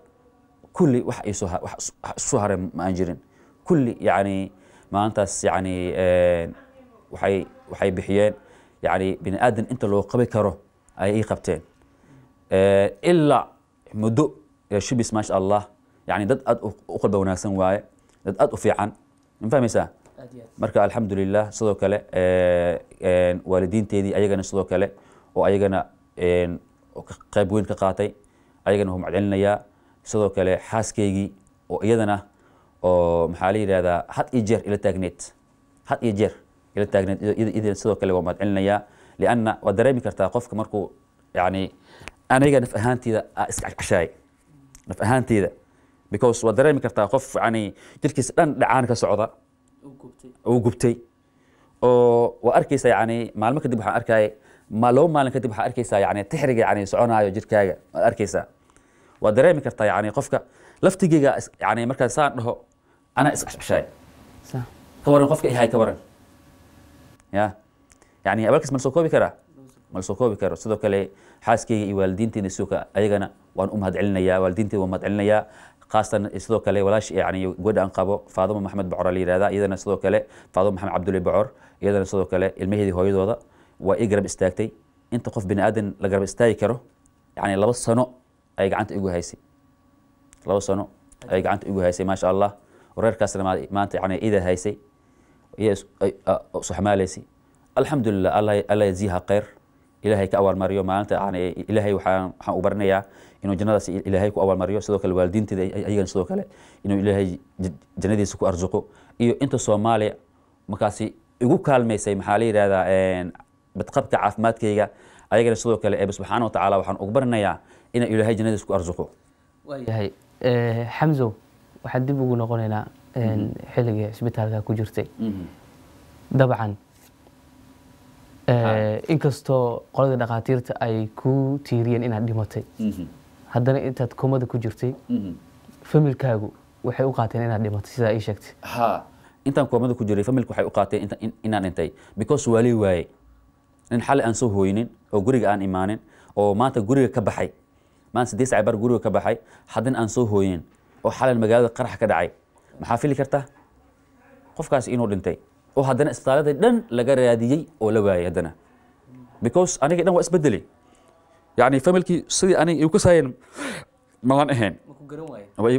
kulli wax isu hare ma jirin kulli yacni maalintaas yacni eh, waxay waxay bixiyeen yacni bini aadan inta loo qabi karo ayay ii qabteen ilaa muddo shibis maasha allah yani dad aad u qalba wanaagsan waaye dad aad u fiican ma fahmaysaa marka alxamdu lilah sidoo kale waalidiinteedii ayagana sidoo kale oo ayagana qayb weyn ka qaatay ayagana hum cadcelinayaa sidoo kale xaaskaygii oo iyadana oo maxaa la yidhahdaa had iyo jeer ila taagneed had iyo jeer ila taagneed iyadina sidoo kale waa mahadcelinayaa lianna waad dareemi kartaa qofka markuu yani aniga naf ahaanteeda ah, iska cashaaye naf ahaanteeda because waa dareemi kartaa qof yani jirkiisa dhan dhacaan ka socda uu gubtay oo waa arkaysa yani maalmo kadib waxaan arkaya ma labo maalin kadib waxaa arkaysaa yani tixriga yani soconaayo jirkaaga waad arkaysaa waa dareemi kartaa yani qofka laftigeyga yani markaa saan dhaho anaa iscashcashaay kawaran qofka ihay kawaran ya yani abaalkiis ma soo koobi karaa malasoo koobi karo sidoo kale xaaskeyga iyo waalidiinteena sidoo ayagana waan u mahadcelinayaa waalidiinteena waan mahadcelinayaa khaasatan sidoo kale walaash yani gabadha aan qabo faaduma maxamed bocor la yidhahda iyadana sidoo kale faaduma maxamed cabdulle bocor iyadana sidoo kale ilmaheedii hooyadooda waa i garab istaagtay inta qof bini aadan la garab istaagi karo yani laba sano ay gacanta igu haysay laba sano ay gacanta igu haysay maasha allah wareerkaasna maanta yani ida haysay iya isu ah, xamaalaysay alxamdulilah yaziiha khayr ilaahay ka abaalmariyo maalinta ilaahay waxaan u barinayaa inuu jannadaas ilaahay ku abaalmariyo sidoo kale waalidiinteeda ayagana sidoo kale inuu ilaahay jannadiisa ku arsuqo iyo inta soomaaliya markaasi igu kaalmaysay maxaa la yidhahdaa badqabka caafimaadkayga ayagana sidoo kale eeba subxaana wa tacaala waxaan ugu barinayaa inuu ilaahay jannadiisa ku arsuqo waayahay xamso eh, waxaan dib ugu noqonaynaa xilligii cisbitaalka ku jirtay mhm. dabcan Eh, inkastoo qolada dhakhaatiirta ay ku tiiriyeen inaad dhimatay mhm. haddana intaad komada ku jirtay mhm. familkaagu waxay u qaateen inaad dhimatay sidaa ii sheegtay ha intaan koomada ku jiray familka waxay u qaateen inaan dhintay because waalee waaye nin xalay aan soo hooynin oo guriga aan imaanin oo maanta guriga ka baxay maanta sideed saac bar guriga ka baxay haddana aan soo hooyin oo xalay magaalada qarax ka dhacay maxaa fili karta qofkaas inuu dhintay oo haddana isbitaalada dhan laga raadiyey oo la waayay haddana because aniga dhan waa isbedelay yani familkii sidii anig igu kasaayeen malan ahayn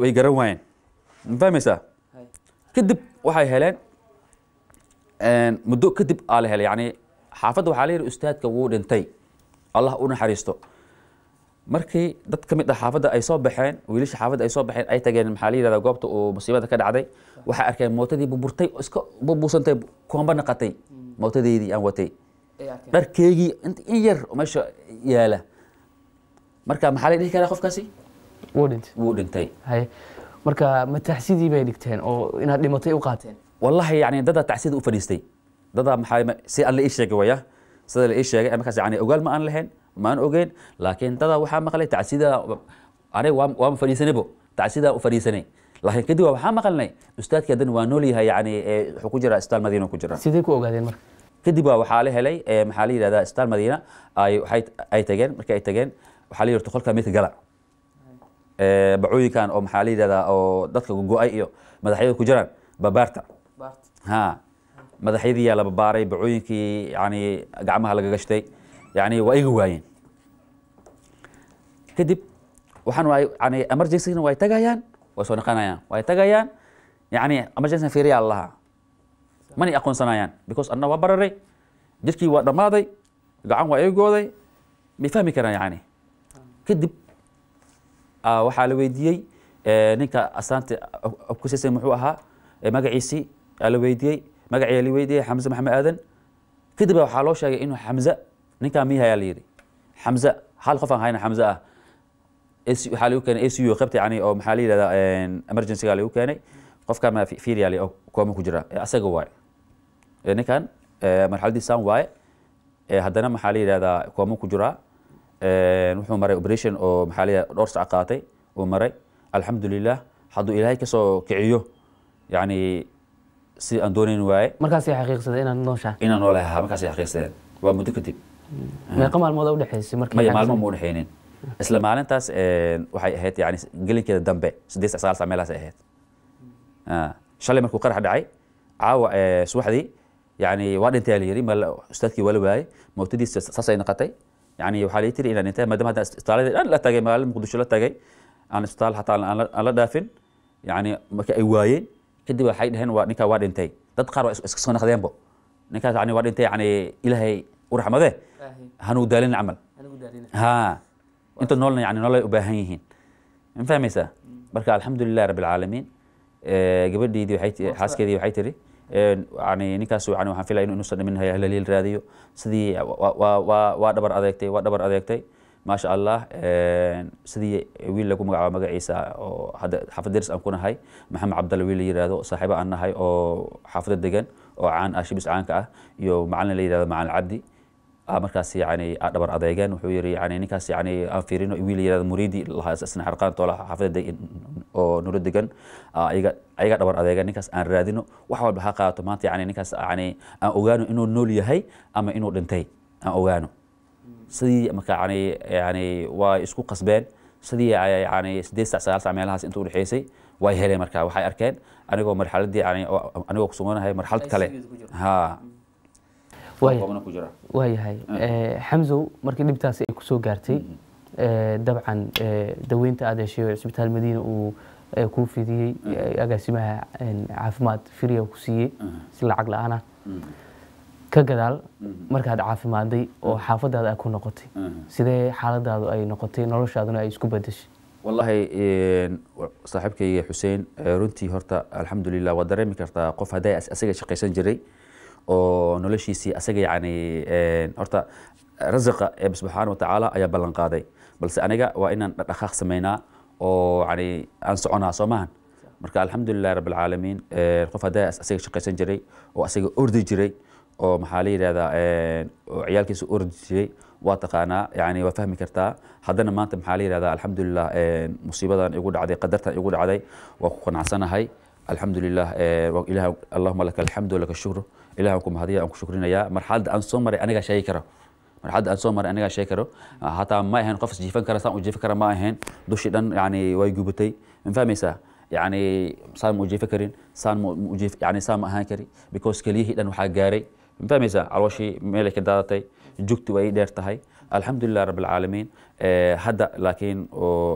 way garan waayeen ma fahmaysaa kadib waxay heleen muddo kadib aa la helay yani xaafadda waxaa la yidhi ustaadka wuu dhintay allah u naxariisto markii dad ka mid ah xaafadda ay soo baxeen wiilasha xaafadda ay soo baxeen ay tageen maxaa la yidhahdaa goobta uu musiibada ka dhacday waxaa arkeen mootadii buburtay iska bubuusantay koombana qatay mm. mootadeydii aan watay dharkeygii in yar meesha yaala marka maxaa la dhihi karaa qofkaasi wuu dhintay marka ma taxsidii bay dhigteen oo inaad dhimatay u qaateen wallahi yani dadaa taxsida u fadhiistay dadaa maxaa si aan ii sheegay waya sida la ii sheegay markaas yani ogaal ma aan lahayn ma ogeyn laakiin dadaa waxaa maqlay taxsida aniga waama fadhiisanaybo taxsidaa u fadhiisanay laakiin kadib waa waxaa maqalnay ustaadkii haddana waa nool yahay yani wuxuu ku jiraa istaal madiina ku jira sidee ku ogaadeen marka kadib waa waxaa la helay maxaa la yidhahdaa istaal madiina ay waxay ay tageen markii ay tageen waxaa la yidhahda qolka midka gala bacooyinkan oo maxaa la yidhahdaa oo dadka go-ay iyo madaxyada ku jiraan babaarta ha madaxyadii yaa la babaaray bacooyinkii yani gacmaha laga gashtay yani waa iga waayeen kadib waxaan waa yani emergencygana waa ay tagayaan way soo noqonayaan way tagayaan yani emergency firiyaa lahaa mana aqoonsanayaan because anna waa bararay jirkii waa dhammaaday gacan waa eegooday may fahmi karaan yani kadib ah, waxaa la weydiiyey eh, ninka asaanta ah, kusisay muxuu ahaa eh, magaciisii ah, la weydiiyey magacii la weydiiyey xamse maxamed aadan kadib waxaa loo sheegay inuu xamze ninkaa miyahayaa la yidhi xamze hal qof aan hayna xamze ah waxaa lagu keenay ACU qaybta yani oo maxaa la yidhahdaa emergency ga lagu keenay qofkan ma fiiriyaali oo kooma ku jira eh, asaga waaye eh, ninkan eh, marxaladiisan waaye haddana maxaa la yidhahdaa kooma ku jiraa wuxuu maray operation oo maxaa la yidhahdaa dhowr sac qaatay uu maray alxamdulilah hadduu ilaahay kasoo kiciyo yani si aan doonayn waaye markaasay xaqiiqsadeen inaad nooshahay inaan noolahay markaasay xaqiiqsadeen waa muddo kadib mm. meeqa maalmood udhexaysay marmaya maalmo ma udhexaynin isla maalintaas eh, waxay ahayd yani gelinkeeda dambe sideed sagaal sac meelaas ahayd ah, shalay markuu qarax dhacay caawa eh, subaxdii yani waa dhintay layiri ustaadkii waa la waayey mowtadiisa saasay noqotay yani waxaa lii tiri inaan dhintay maadaama haddaan isbitaaladii dhan la tagay magaalada muqdisho la tagay aan isbitaal xataa aan la dhaafin yani marka ay waayeen kadib waxay dhaheen waa ninkaa waa dhintay dad qaar waa iska soo naqdeenbo ninkaas yani waa dhintay yani ilaahay u raxmadee hanuu daalin camal ha انت نول يعني نول اباهين ان فهمي بركة الحمد لله رب العالمين آه، قبل دي وحيت حاسك دي وحيت ري آه، يعني نكاس يعني وحن فيلا انه نصد منها اهل الليل راديو سدي و و و دبر ادكتي و دبر ادكتي ما شاء الله آه، سدي ويل لكم مع عيسى حفظ درس انكون هاي محمد عبد الله ويل يرادو صاحبه انا هاي او حافظ الدقن او عان اشبس عانك يو معلن اللي معلن عبدي Ah, markaas yani ah, dhabar adeegeen wuxuu yiri yani ninkaas yani aan fiirino wiil yirahdo muriidi lahaa isna harqaan toola xaafadda oo nolo degan ah, ayaga ayaga dhabar adeegeen ninkaas aan raadino wax walba ha qaato maanta yani ninkaas yani aan ogaano inuu nool yahay ama inuu dhintay aan ogaano sidii marka yani yani waa isku qasbeen sidii yani sideed sac sagaal sac meelahaas inta udhexeysay way heleen marka waxay arkeen anigoo marxaladii yani anigoo kusugonahay marxalad kale ha waayahay xamsow eh, markii dhibtaasi ay kusoo gaartay mm-hmm. eh, dabcan eh, daweynta aad heshay oo cisbitaal madiina uu kuu fidiyey ah. agaasimaha caafimaad firya ku siiyey ah. si lacag la-aana mm-hmm. ka gadaal mm-hmm. markaad caafimaaday oo xaafadaada ku noqotay ah. sidee xaaladaadu ay noqotay noloshaaduna ay isku badashay wallaahi saaxiibkayga xuseen runtii horta alxamdulilah waad dareemi kartaa qof hadday asaga shaqaysan jiray oo noloshiisii asaga yani horta rasaqa eeba subxaana watacaala ayaa ballan qaaday balse aniga waa inaan dhaqdhaqaaq sameynaa oo yani aan soconaa soo maahan marka alxamdulilahi rabb alcaalamiin qof haddaa asaga shaqaysan jiray oo asaga ordi jiray oo maxaa la yidhahdaa ciyaalkiisa ordi jiray waa taqaanaa yani waa fahmi kartaa haddana maanta maxaa la yidhahdaa alxamdulilah musiibadan igu dhacday qadartan igu dhacday waa ku qanacsanahay alxamdulilah ilaah allahuma laka alxamdu laka shukru ilaaha ku mahadiya aan ku shukrinayaa marxalad aan soo maray anigaa sheegi kara marxalad aan soo maray anigaa sheegi karo hataa ma ahayn qof isjiifan kara saan u jiifan kara ma ahayn dushii dhan yani way gubatay ma fahmaysaa يعني سان مو جيفا كرين سان مو يعني سان ما أهان كري بيكوز كليه دان وحا جاري فهميسا عروشي ميلك داتي جوكتي واي ديرتهاي الحمد لله رب العالمين هذا لكن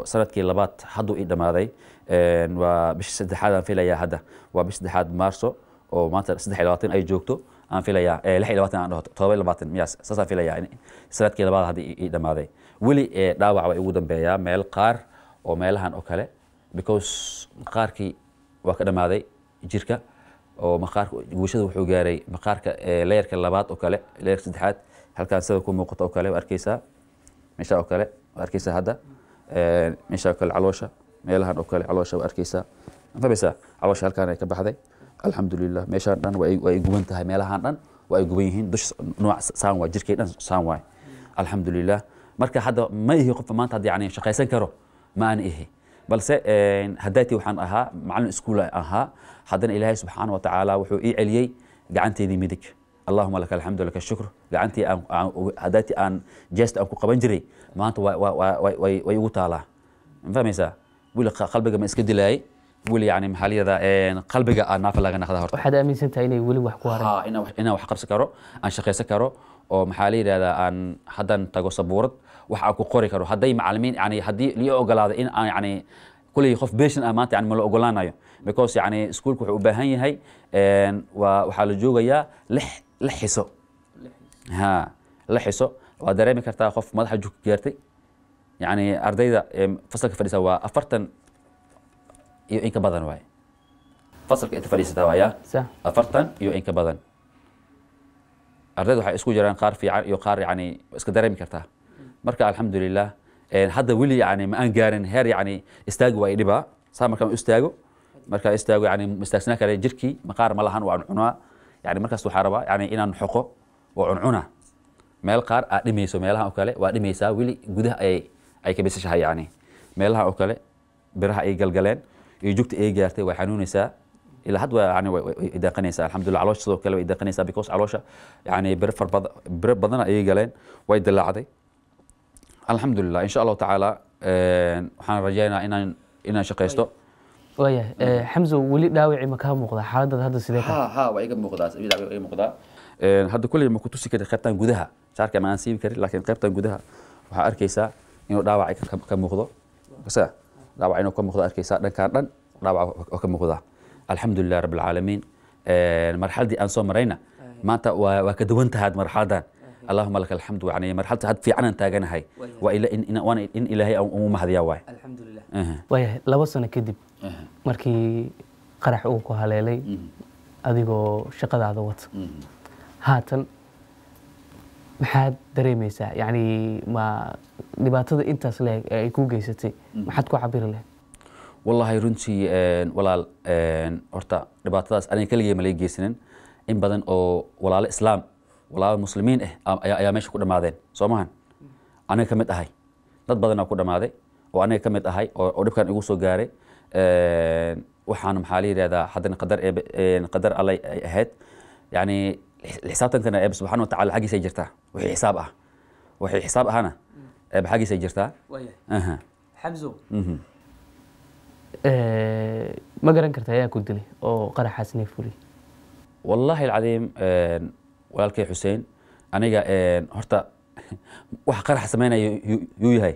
سنتكي لبات حدو إدمادي وبش سدحادا فيلا يا هذا وبش سدحاد مارسو oo maanta saddex iyo labaatan ay joogto aan filayaa lix iyo labaatan aan dhaho todoba iyo labaatan miyaas saasaan filayaa sanadkii labaad hadda ii dhamaaday weli dhaawac baa igu dambeeyaa meel qaar oo meelahan oo kale because maqaarkii waa ka dhammaaday jirka oo maqaarka guushada wuxuu gaaray maqaarka leerka labaad oo kale leerka saddexaad halkaan sida ku muuqata oo kale waa arkeysaa meesha oo kale waa arkeysaa hadda meesha oo kale caloosha meelahan oo kale caloosha waa arkeysaa fahmaysaa caloosha halkaan ay ka baxday الحمد لله ميشان دان واي واي غوبنت هاي ميلهان دان الحمد لله دوش نوع سان واي جيركي دان سان واي الحمد لله marka hada ma ihi qof maanta hadii aan shaqeysan karo ma aan ihi balse haddaati waxaan ahaa macallin iskuul ahaa haddana ilaahay subxaanahu watacaala wuxuu ii celiyey gacantaydii midig اللهم لك الحمد ولك الشكر لعنتي أن هداتي أن جست أو كقبان جري ما أنت و و و و ويقول تعالى فهمي سا بقول قلبك ما إسكت دلائي weli yani maxaaliyada qalbiga aa naafa laga naqda horta waxaad aaminsantahay inay weli wax ku haraan inaan wax qabsi karo aan shaqaysan karo oo maxaa la yidhahdaa aan haddan tago sabuurad wax aan ku qori karo hadday macallimiin yani haddii lii ogolaado in aan yani kuley qof beshan ah maanta yani ma la ogolaanayo because yani iskuulka wuxuu u baahan yahay waa waxaa la joogayaa lix lix xiso ha lix xiso waad dareemi kartaa qof madaxa jug gaartay yani ardayda fasalka fadhisa waa afartan iyo in ka badan waay fasalka inta fadhiisataa waaya afartan iyo in ka badan ardayda waxay isku jiraan qaar fiican iyo qaar yani iska dareemi kartaa marka alxamdulilah hadda weli yani ma aan gaarin heer yani istaagi waa idhiba saa markaan istaago markaa istaago yani ma istaagsanaa kare jirkii maqaar ma lahan waan cunaa yani markaas waxaa rabaa yani inaan xoqo oo cuncuna meel qaar aad dhimayso meelaha oo kale waa dhimaysaa weli gudaha ay ay ka bisashahay yani meelaha oo kale biraha ay galgaleen iyo jugta ay gaartay way xanuunaysaa ilaa had yani way idaaqanaysaa alxamdulillah caloosha sidoo kale way idaaqanaysaa because caloosha yani bere far bere badana ayay galeen way dilaacday alxamdulillah insha allahu tacaala waxaan rajaynayaa inaan inaan shaqaysto waaya xamso weli dhaawicii ma kaa muuqdaa xaaladaad hadda sidee tahay ha waa iga muuqdaa muuqdaa hadda kulley ma ku tusi kari qaybtan gudaha jaarka ma aan siibi karin laakiin qaybtan gudaha waxaa arkaysaa inuu dhaawacii ka muuqdo saa dhaawac inuu ka muuqdo arkaysaa dhankaan dhan dhaawac oo ka muuqda alxamdulilah rabi alcaalamiin marxaladii aan soo marayna maanta waa ka duwan tahaad marxaladan اللهم لك الحمد يعني مرحلة هاد في عنا تاجنها وإلى إن إن وأنا إن إلهي أو أمومة هذه واي الحمد لله أه. ويا لو سنة كذب أه. مركي قرح أوكو هلالي أديكو شقد عضوات هاتن maxaad dareemaysaa yani ma dhibaatada intaas leeg ay ku geysatay mm. maxaad ku cabiri leh wallaahi runtii walaal horta dhibaatadaas aniga keligay ma laga geysanin in badan oo walaalo islaam walaalo muslimiin ah ayaa meesha ku dhamaadeen soo mahan aniga ka mid ahay dad badanaa ku dhammaaday oo aniga ka mid ahay oo dhibkan igu soo gaaray waxaan maxaa la yidhahdaa haddana qadar qadar allay ahayd yani xisaabtankana eeb subxana watacala xaggiisay jirtaa wixii xisaab ah wixii xisaab ahana eeb xaggiisay jirtaa xamso ma garan karta ayaa ku dilay oo qaraxaasnay fulay wallaahi alcadiim walaalkay xuseen aniga horta wax qarax sameynaya yuu yahay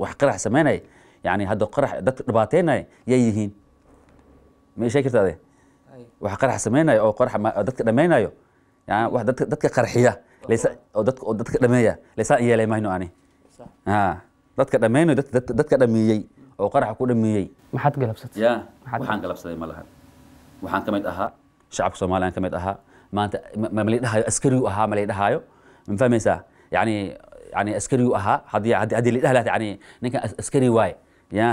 wax qarax sameynaya yani hadda qarax dadka dhibaateynaya yay yihiin ma ii sheegi ade wax qarax sameynaya oo qarax dadka dhameynayo wa dadka qarxiya oo dadka dhameeya laysaan yeelay mayno ani dadka dhamayno dadka dhameeyey oo qaraxa ku dhameeyey maxaad galabsatay waxaan galabsaday malahan waxaan ka ahaa shacabka soomaaliyaan ka mid ahaa maanta malay dhahaayo askarigu ahaa malay dhahaayo ma fahmaysaa yani yani askarigu ahaa haddii haddii la dhahi lahayd yani ninkan askari waaye ya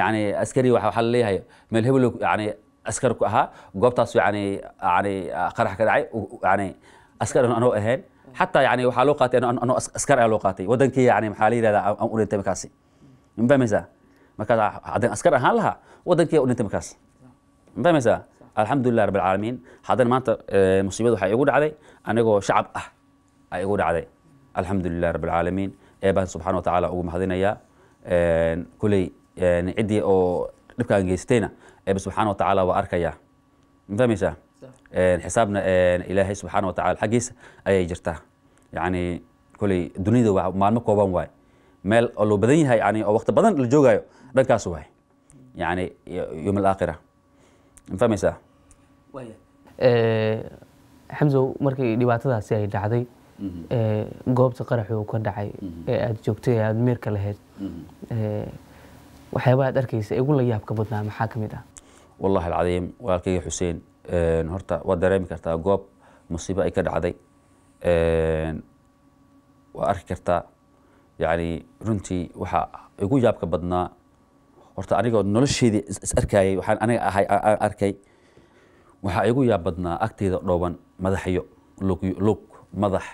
yani askari waxa la leeyahay meel hebelo yani أسكرك أها قبطاس يعني يعني قرح كذا يعني أسكر أنه أهين حتى يعني وحلوقاتي أنه أنه أسكر علوقاتي ودنك يعني محالي لا أو أنت مكاسي من بين مزاه ما كذا هذا أسكر أهلها ودنك أقول أنت مكاس من بين مزاه الحمد لله رب العالمين هذا ما أنت آه، مصيبة حيقول علي أنا جو شعب أه أقول أه علي الحمد لله رب العالمين إيه سبحانه وتعالى أقول ما يا آه، كلي يعني عدي أو نبكي عن جيستينا ebe subxaana wa tacaala waa arkayaa ma xisaabna ilaahay subxaana wa tacala xaggiisa ayay jirtaa yacni koley dunida waa maalmo kooban waay meel oo loo badan yahay yani oo wakti badan la joogaayo dhankaas waay yani yowm alaakhira ma fahmaysaa markii dhibaatadaasi ay dhacday mhm. goobta qaraxi uu ka dhacay mhm. ee aada joogtay ee aada meerka lahayd mhm. waxyaabaha ad arkaysa ugu la yaabka badnaa maxaa ka mid ah wallahi alcadiim walaalkayga xuseen horta waad dareemi kartaa goob musiibo ay ka dhacday waa arki kartaa yacni runtii waxa igu yaabka badnaa horta anigoo nolosheedii isarkayay arkayay waxaan aniga ahay aan arkay waxaa igu yaab badnaa agteeda dhooban madaxyo lug lug madax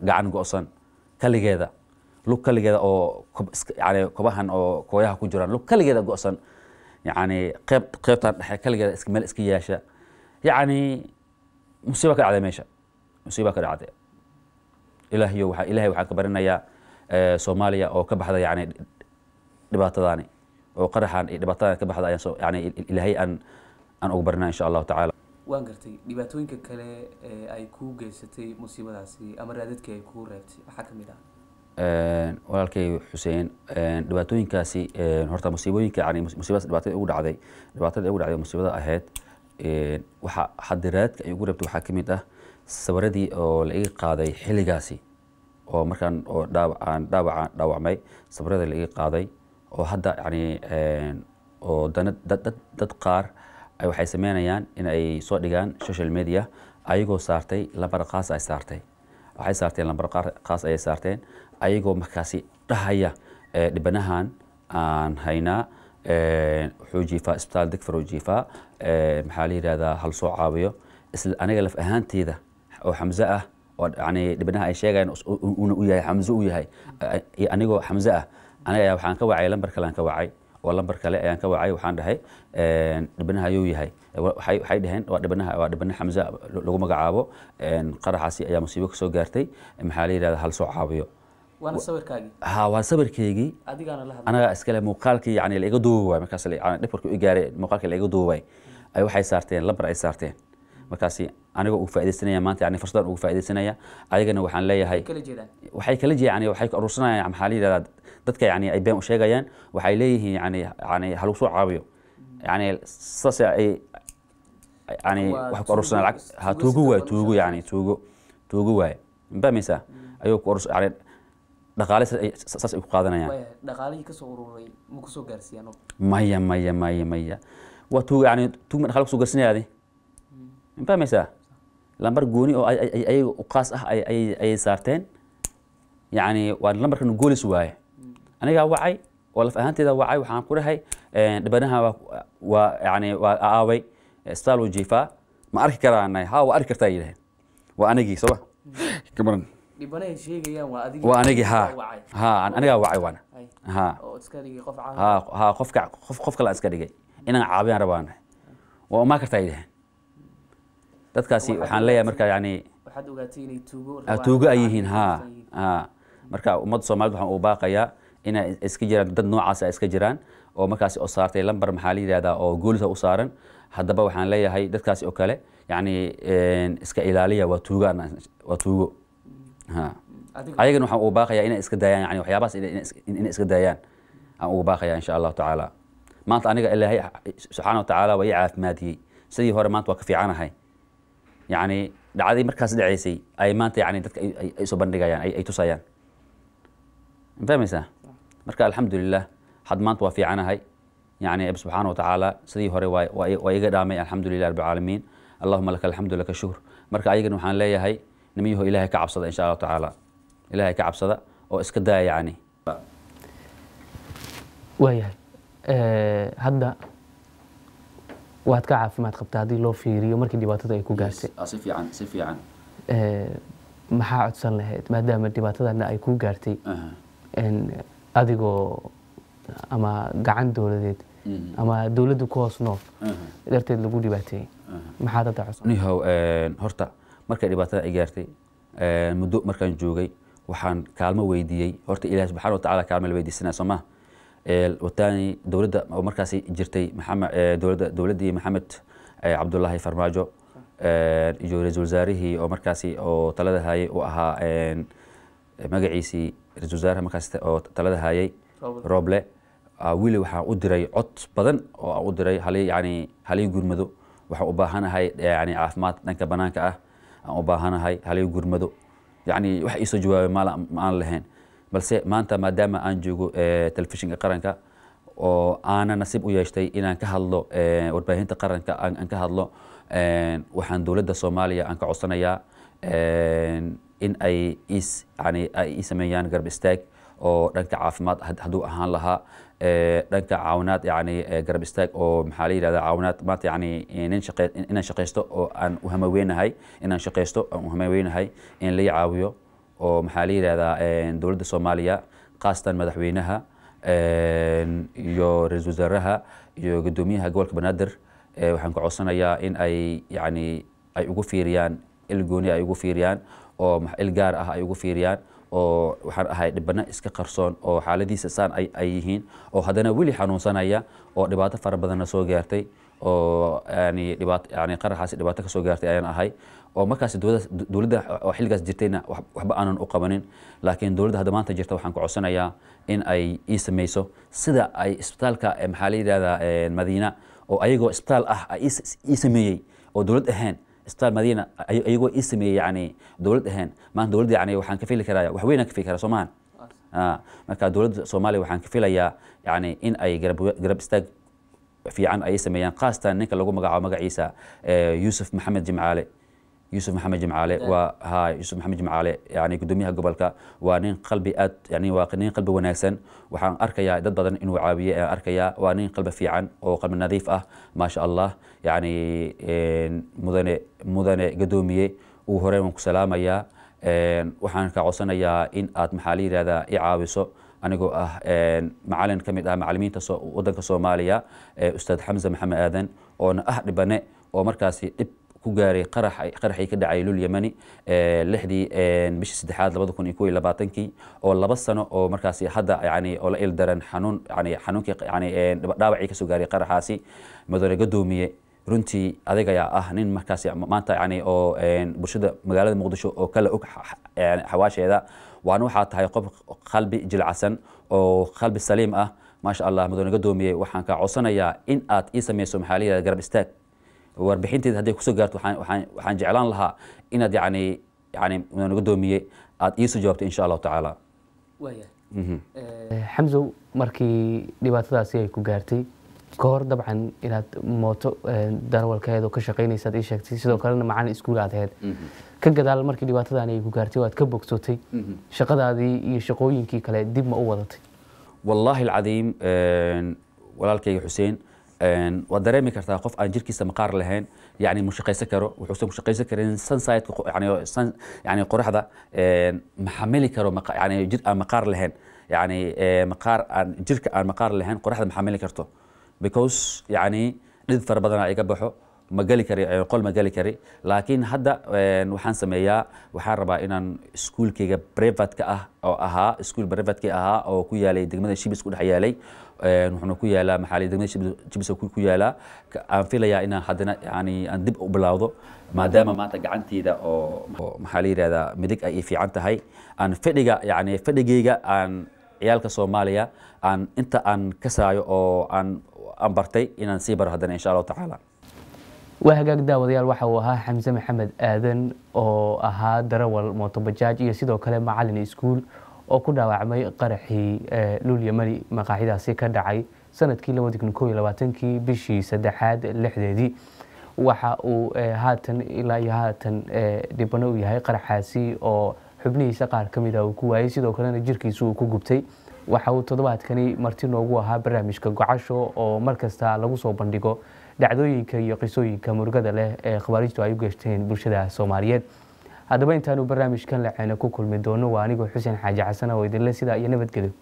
gacan go-san kaligeeda lug kaligeeda oo yani kobahan oo kooyaha ku jiraan lug kaligeeda go-san yani qeyb qeybtan dhexe kaligeeda iska meel iska yeesha yacni musiiba ka dhacday meesha musiiba ka dhacday ilaahiyo waxaa ilaahay waxaa ka barinayaa eh, soomaaliya oo ka baxda yani dhibaatadaani oo qaraxan iyo dhibaatadan ka baxda ayaan yani ilaahay aan aan ugu barinaa insha allahu tacaala waan gartay dhibaatooyinka kale ee eh, ay kuu geysatay musiibadaasi ama raadadkii ay kuu reebtay maxaa ka mid ah walaalkay xuseen dhibaatooyinkaasi horta musiibooyinka yani musiibadaas dhibaatada ugu dhacday dhibaatada ugu dhacday musiibada ahayd waxa xadiraadka ay ugu rabtay waxaa ka mid ah sawiradii oo la iga qaaday xilligaasi oo markaan oo dhaawac aan dhaawacmay sawirada la iga qaaday oo hadda yani oo dana dad dad qaar waxay sameynayaan in ay soo dhigaan social media ayagoo saartay lambar qaas ay saartay waxay saarteen lambar qaas ayay saarteen ayagoo markaasi dhahaya dhibanahan aan haynaa xoojiifa isbitaal degfar oojiifa maxaa la yidhahdaa hal soo caawiyo isla aniga laf ahaanteeda oo xamse ah oo yani dhibanaha ay sheegayaan una u yahay xamse u yahay anigoo xamse ah aniga ayaa waxaan ka wacay lambar kale aan ka wacay oo lambar kale ayaan ka wacay waxaan dhahay dhibanaha ayuu yahay waxay dhaheen waa dhibanaha waa dhibana xamse ah, lagu magacaabo qaraxaasi ayaa musiibo ka gaartay maxaa la yidhahdaa hal soo caawiyo ha waa sawirkaygii anagaa iskale muuqaalkii yani laiga duubi waay markaas dhabarka u gaaray muuqaalkii laiga duubi ay waxay saarteen lambar ay saarteen markaasi anigoo ugu faaidaysanaya maanta yani fursadan ugu faa'idaysanaya ayagana waxaan leeyahay waxay kala jeedaan waxay ku aruursanayaan maxaa la yidhahdaa dadka yani ay been u sheegayaan waxay leeyihiin yani yani ha soo caabiyo yani saas ay yani wax ku aruursanaa lacag ha tuugo waay tuugo yani tuugo tuugo waay mfahmaysaa mm. ayuu ku aruurs yani dhaqaale saas ay ku qaadanayaan dhaqaalihii kasoo ururay ma kusoo gaarsiiyaan maya maya maya maya waa tu yani tugma dhaqaale kusoo gaarsiinayaadi ma fahmaysaa lambar gooni oo ayaga u qaas ah ayay saarteen yani waa lambarkan goolis waaye anigaa wacay oo laf ahaanteeda wacay waxaan ku dhahay dhibanaha waa yani waa aaway istaal wuu jiifaa ma arki karaanay haa waa arki kartaa yidhaheen waa anigii soo ma waa anigi ha ha anigaa wacay waana ha ha qofka qof qof kale aan iska dhigay inaan caabiyaan rabaana waa umaa kartaa yidhaheen dadkaasi waxaan leeyahay marka yani ah, tuugo ay yihiin ha marka ummadda soomaaliyed waxaan u baaqayaa inay iska jiraan dad noocaas ay iska jiraan oo markaasi oo saartay lambar maxaa la yidhahdaa oo goolisa u saaran haddaba waxaan leeyahay dadkaasi oo kale yani iska ilaaliya waa tuugo waa tuugo ayagana waxaan ugu baaqayaa inay iska daayaan yani waxyaabahaas inay iska daayaan aan ugu baaqayaa insha allahu tacaala maanta aniga ilaahay subxaana wa tacaala waa ii caafimaadiyey sidii hore maanta waa ka fiicanahay yacni dhacdii markaas dhaceysay ay maanta yani dadka ay soo bandhigayaan ay tusayaan ma fahmaysaa marka alxamdulilah had maanta waa fiicanahay يعني رب سبحانه وتعالى سدي هوري واي واي دامي الحمد لله رب العالمين اللهم لك الحمد لك الشكر مركا ايغن وحان ليهي nimiyaho ilaahay ka cabsada insha allahu tacaala ilaahay ka cabsada oo iska daya yani waayahay hadda waad ka caafimaad qabtaa haddii loo fiiriyo markii dhibaatada ay ku gaartay ah, si fiican si fiican maxaa codsan lahayd maadaama dhibaatadana ay ku gaartay adigoo ama gacan dowladeed mhm. ama dowladdu ku hoos nool darteed lagu dhibaateeyey maxaad hadda codsan horta markay dhibaatada i gaartay eh, muddo markaan joogay waxaan kaalmo weydiiyey horta ilaah subxana watacaala kaalmo la weydiisana soo maha eh, wataani dowladda oo markaasi jirtay eh, dowladdii maxamed cabdullaahi farmaajo iyo ra-iisul wasaarihii oo markaasi oo talada hayay uu ahaa magaciisii ra-isul wasaaraha markaas oo talada hayay roble ah, wili waxaan u diray cod badan oo aan u diray hali yacni halii gurmado waxaan u baahanahay yacni caafimaad dhanka banaanka ah aan u baahanahay halay gurmado yacni wax iisoo jawaabay maan lahayn balse maanta maadaama aan joogo eh, telefishinka qaranka oo aana nasiib u yeeshtay inaan ka hadlo eh, warbaahinta qaranka aan ka hadlo eh, waxaan dowladda soomaaliya aan ka codsanayaa in ay is yani ay ii sameeyaan garab istaag oo dhanka caafimaad hadduu ahaan lahaa dhanka caawinaad yani garab istaag oo maxaa la yidhahda caawinaad maanta yani nin shaqe inaan shaqaysto oo aan u hamaweynahay inaan shaqaysto aan u hamaweynahay in lai caawiyo oo maxaa la yidhahdaa dowladda soomaaliya khaasatan madaxweynaha iyo ra-iisul wasaaraha iyo guddoomiyaha gobolka banaadir waxaan ka codsanayaa in ay yani ay ugu fiiriyaan il gooni ay ugu fiiriyaan oo il gaar ah ay ugu fiiriyaan oo waxaan ahay dhibano iska qarsoon oo xaaladiisa saan ay yihiin oo haddana weli xanuunsanaya oo dhibaato fara badanna soo gaartay oo qarankaasi dhibaato kasoo gaartay ayaan ahay oo markaas dowladda oo xilligaas jirtayna waxba aanan u qabanin laakiin dowladda hadda maanta jirta waxaan ku codsanayaa in ay ii sameyso sida ay isbitaalka maxaa la yidhahdaa madiina oo ayagoo isbitaal ah ii sameeyey oo dowlad ahayn استار مدينة أيقو اسم يعني دولة هن ما دولة يعني وحن كفيل كرايا وحوينا كفيل كرا سومان آه ما كدولة سومالي وحن كفيل يا يعني إن أي جرب جرب استاج في عن أي اسم يعني قاستا نيك اللي هو مجا عيسى آه، يوسف محمد جمعالي yusuf maxamed jimcaale waa hay yusuf maxamed jimcaale yani gudoomiyaha gobolka waa nin qalbi aad yani waa nin qalbi wanaagsan waxaan arkayaa dad badan inuu caawiye aan arkayaa waa nin qalbi fiican oo qalbi nadiif ah maasha allah yani mudane mudane gadoomiye uu horey waan ku salaamayaa waxaan ka codsanayaa in aad maxaa la yihahdaa i caawiso anigoo ah macalin ka mid ah macalimiinta wadanka soomaaliya ustaad xamse maxamed aadan oona ah ku gaaray qaraxii ka dhacay lul yemani lixdii bishii saddexaad labada kun iyo kow iyo labaatankii oo laba sano oo markaasi hadda yani oo la ildaran xanuun yani xanuunkii yani dhaawacii kasoo gaaray qaraxaasi mudane gadoomiye runtii adag ayaa ah nin markaasi maanta yani oo bulshada magaalada muqdisho oo kala og xawaasheeda waana waxaa tahay qof qalbi jilcasan oo qalbi saliim ah maasha allah mudane gadoomiye waxaan kaa codsanayaa in aad ii samayso maxaaliyaha garab istaag warbixinteeda hadday kusoo gaarto waxaan jeclaan lahaa inaad yani yani naga doomiyey aada iisoo jawaabto insha allahu tacaala mhm. eh, eh, xamsow markii dhibaatadaasi ay ku gaartay ka dabcan inaad mooto eh, darwalkeed ka shaqaynaysaad ii sheegtay sidoo kalena macalin iskuul aad ahayd mhm. ka gadaal markii dhibaatadaani ay ku gaartay waad ka bogsotay mhm. shaqadaadii iyo shaqooyinkii kale dib ma u wadatay wallaahi alcadiim walaalkayga xuseen waad dareemi kartaa qof aan jirkiisa maqaar lahayn yani mushaqaysan karo wuxuusan ku karin sunside qoraxda maxamili karo yani jir aan maqaar lahayn yani maqaar aan jirka aan maqaar lahayn qoraxda maxamili karto because yani dhid fara badanaa iga baxo magali kari qol magali kari laakiin hadda waxaan sameeyaa waxaan rabaa inaan iskuulkayga brevatka ah oo ahaa iskuul brevatkii ahaa oo ku yaalay degmada shibis ku dhex yaalay wuxuuna ku yaalaa maxaaliyada meesha jibsa ku yaalaa aan filayaa inaan haddana yani aan dib u bilowdo maadaama maanta gacanteeda oo maxaa la yidhahdaa midig ay fiican tahay aan fadhiga yani fadhigayga aan ciyaalka soomaaliya aan inta aan ka saayo oo aan aan bartay inaan sii baro haddana insha allahu tacaala waa hagaag daawadayaal waxa uu ahaa xamse maxamed aadan oo ahaa darawal mootobajaaj iyo sidoo kale macalin iskuul oo ku dhaawacmay qaraxii eh, luulya mali maqaaxidaasi ka dhacay sanadkii kii bishii saddexaad lixdeedii waxa uu eh, haatan ilaa iyo haatan eh, dhibano u yahay qaraxaasi oo xubnihiisa qaar ka mida ah uu ku waayey sidoo kalena jirkiisu uu ku gubtay waxa uu toddobaadkani marti noogu ahaa barnaamijka gocasho oo markasta lagu soo bandhigo dhacdooyinka iyo qisooyinka murugada leh ee khawaariijtu ay u geysteen bulshada soomaaliyeed haddaba intaanu barnaamijkan laceyna ku kulmi doono waa anigoo xuseen xaaji xasan oo idinle sidaa iyo nabadgelyo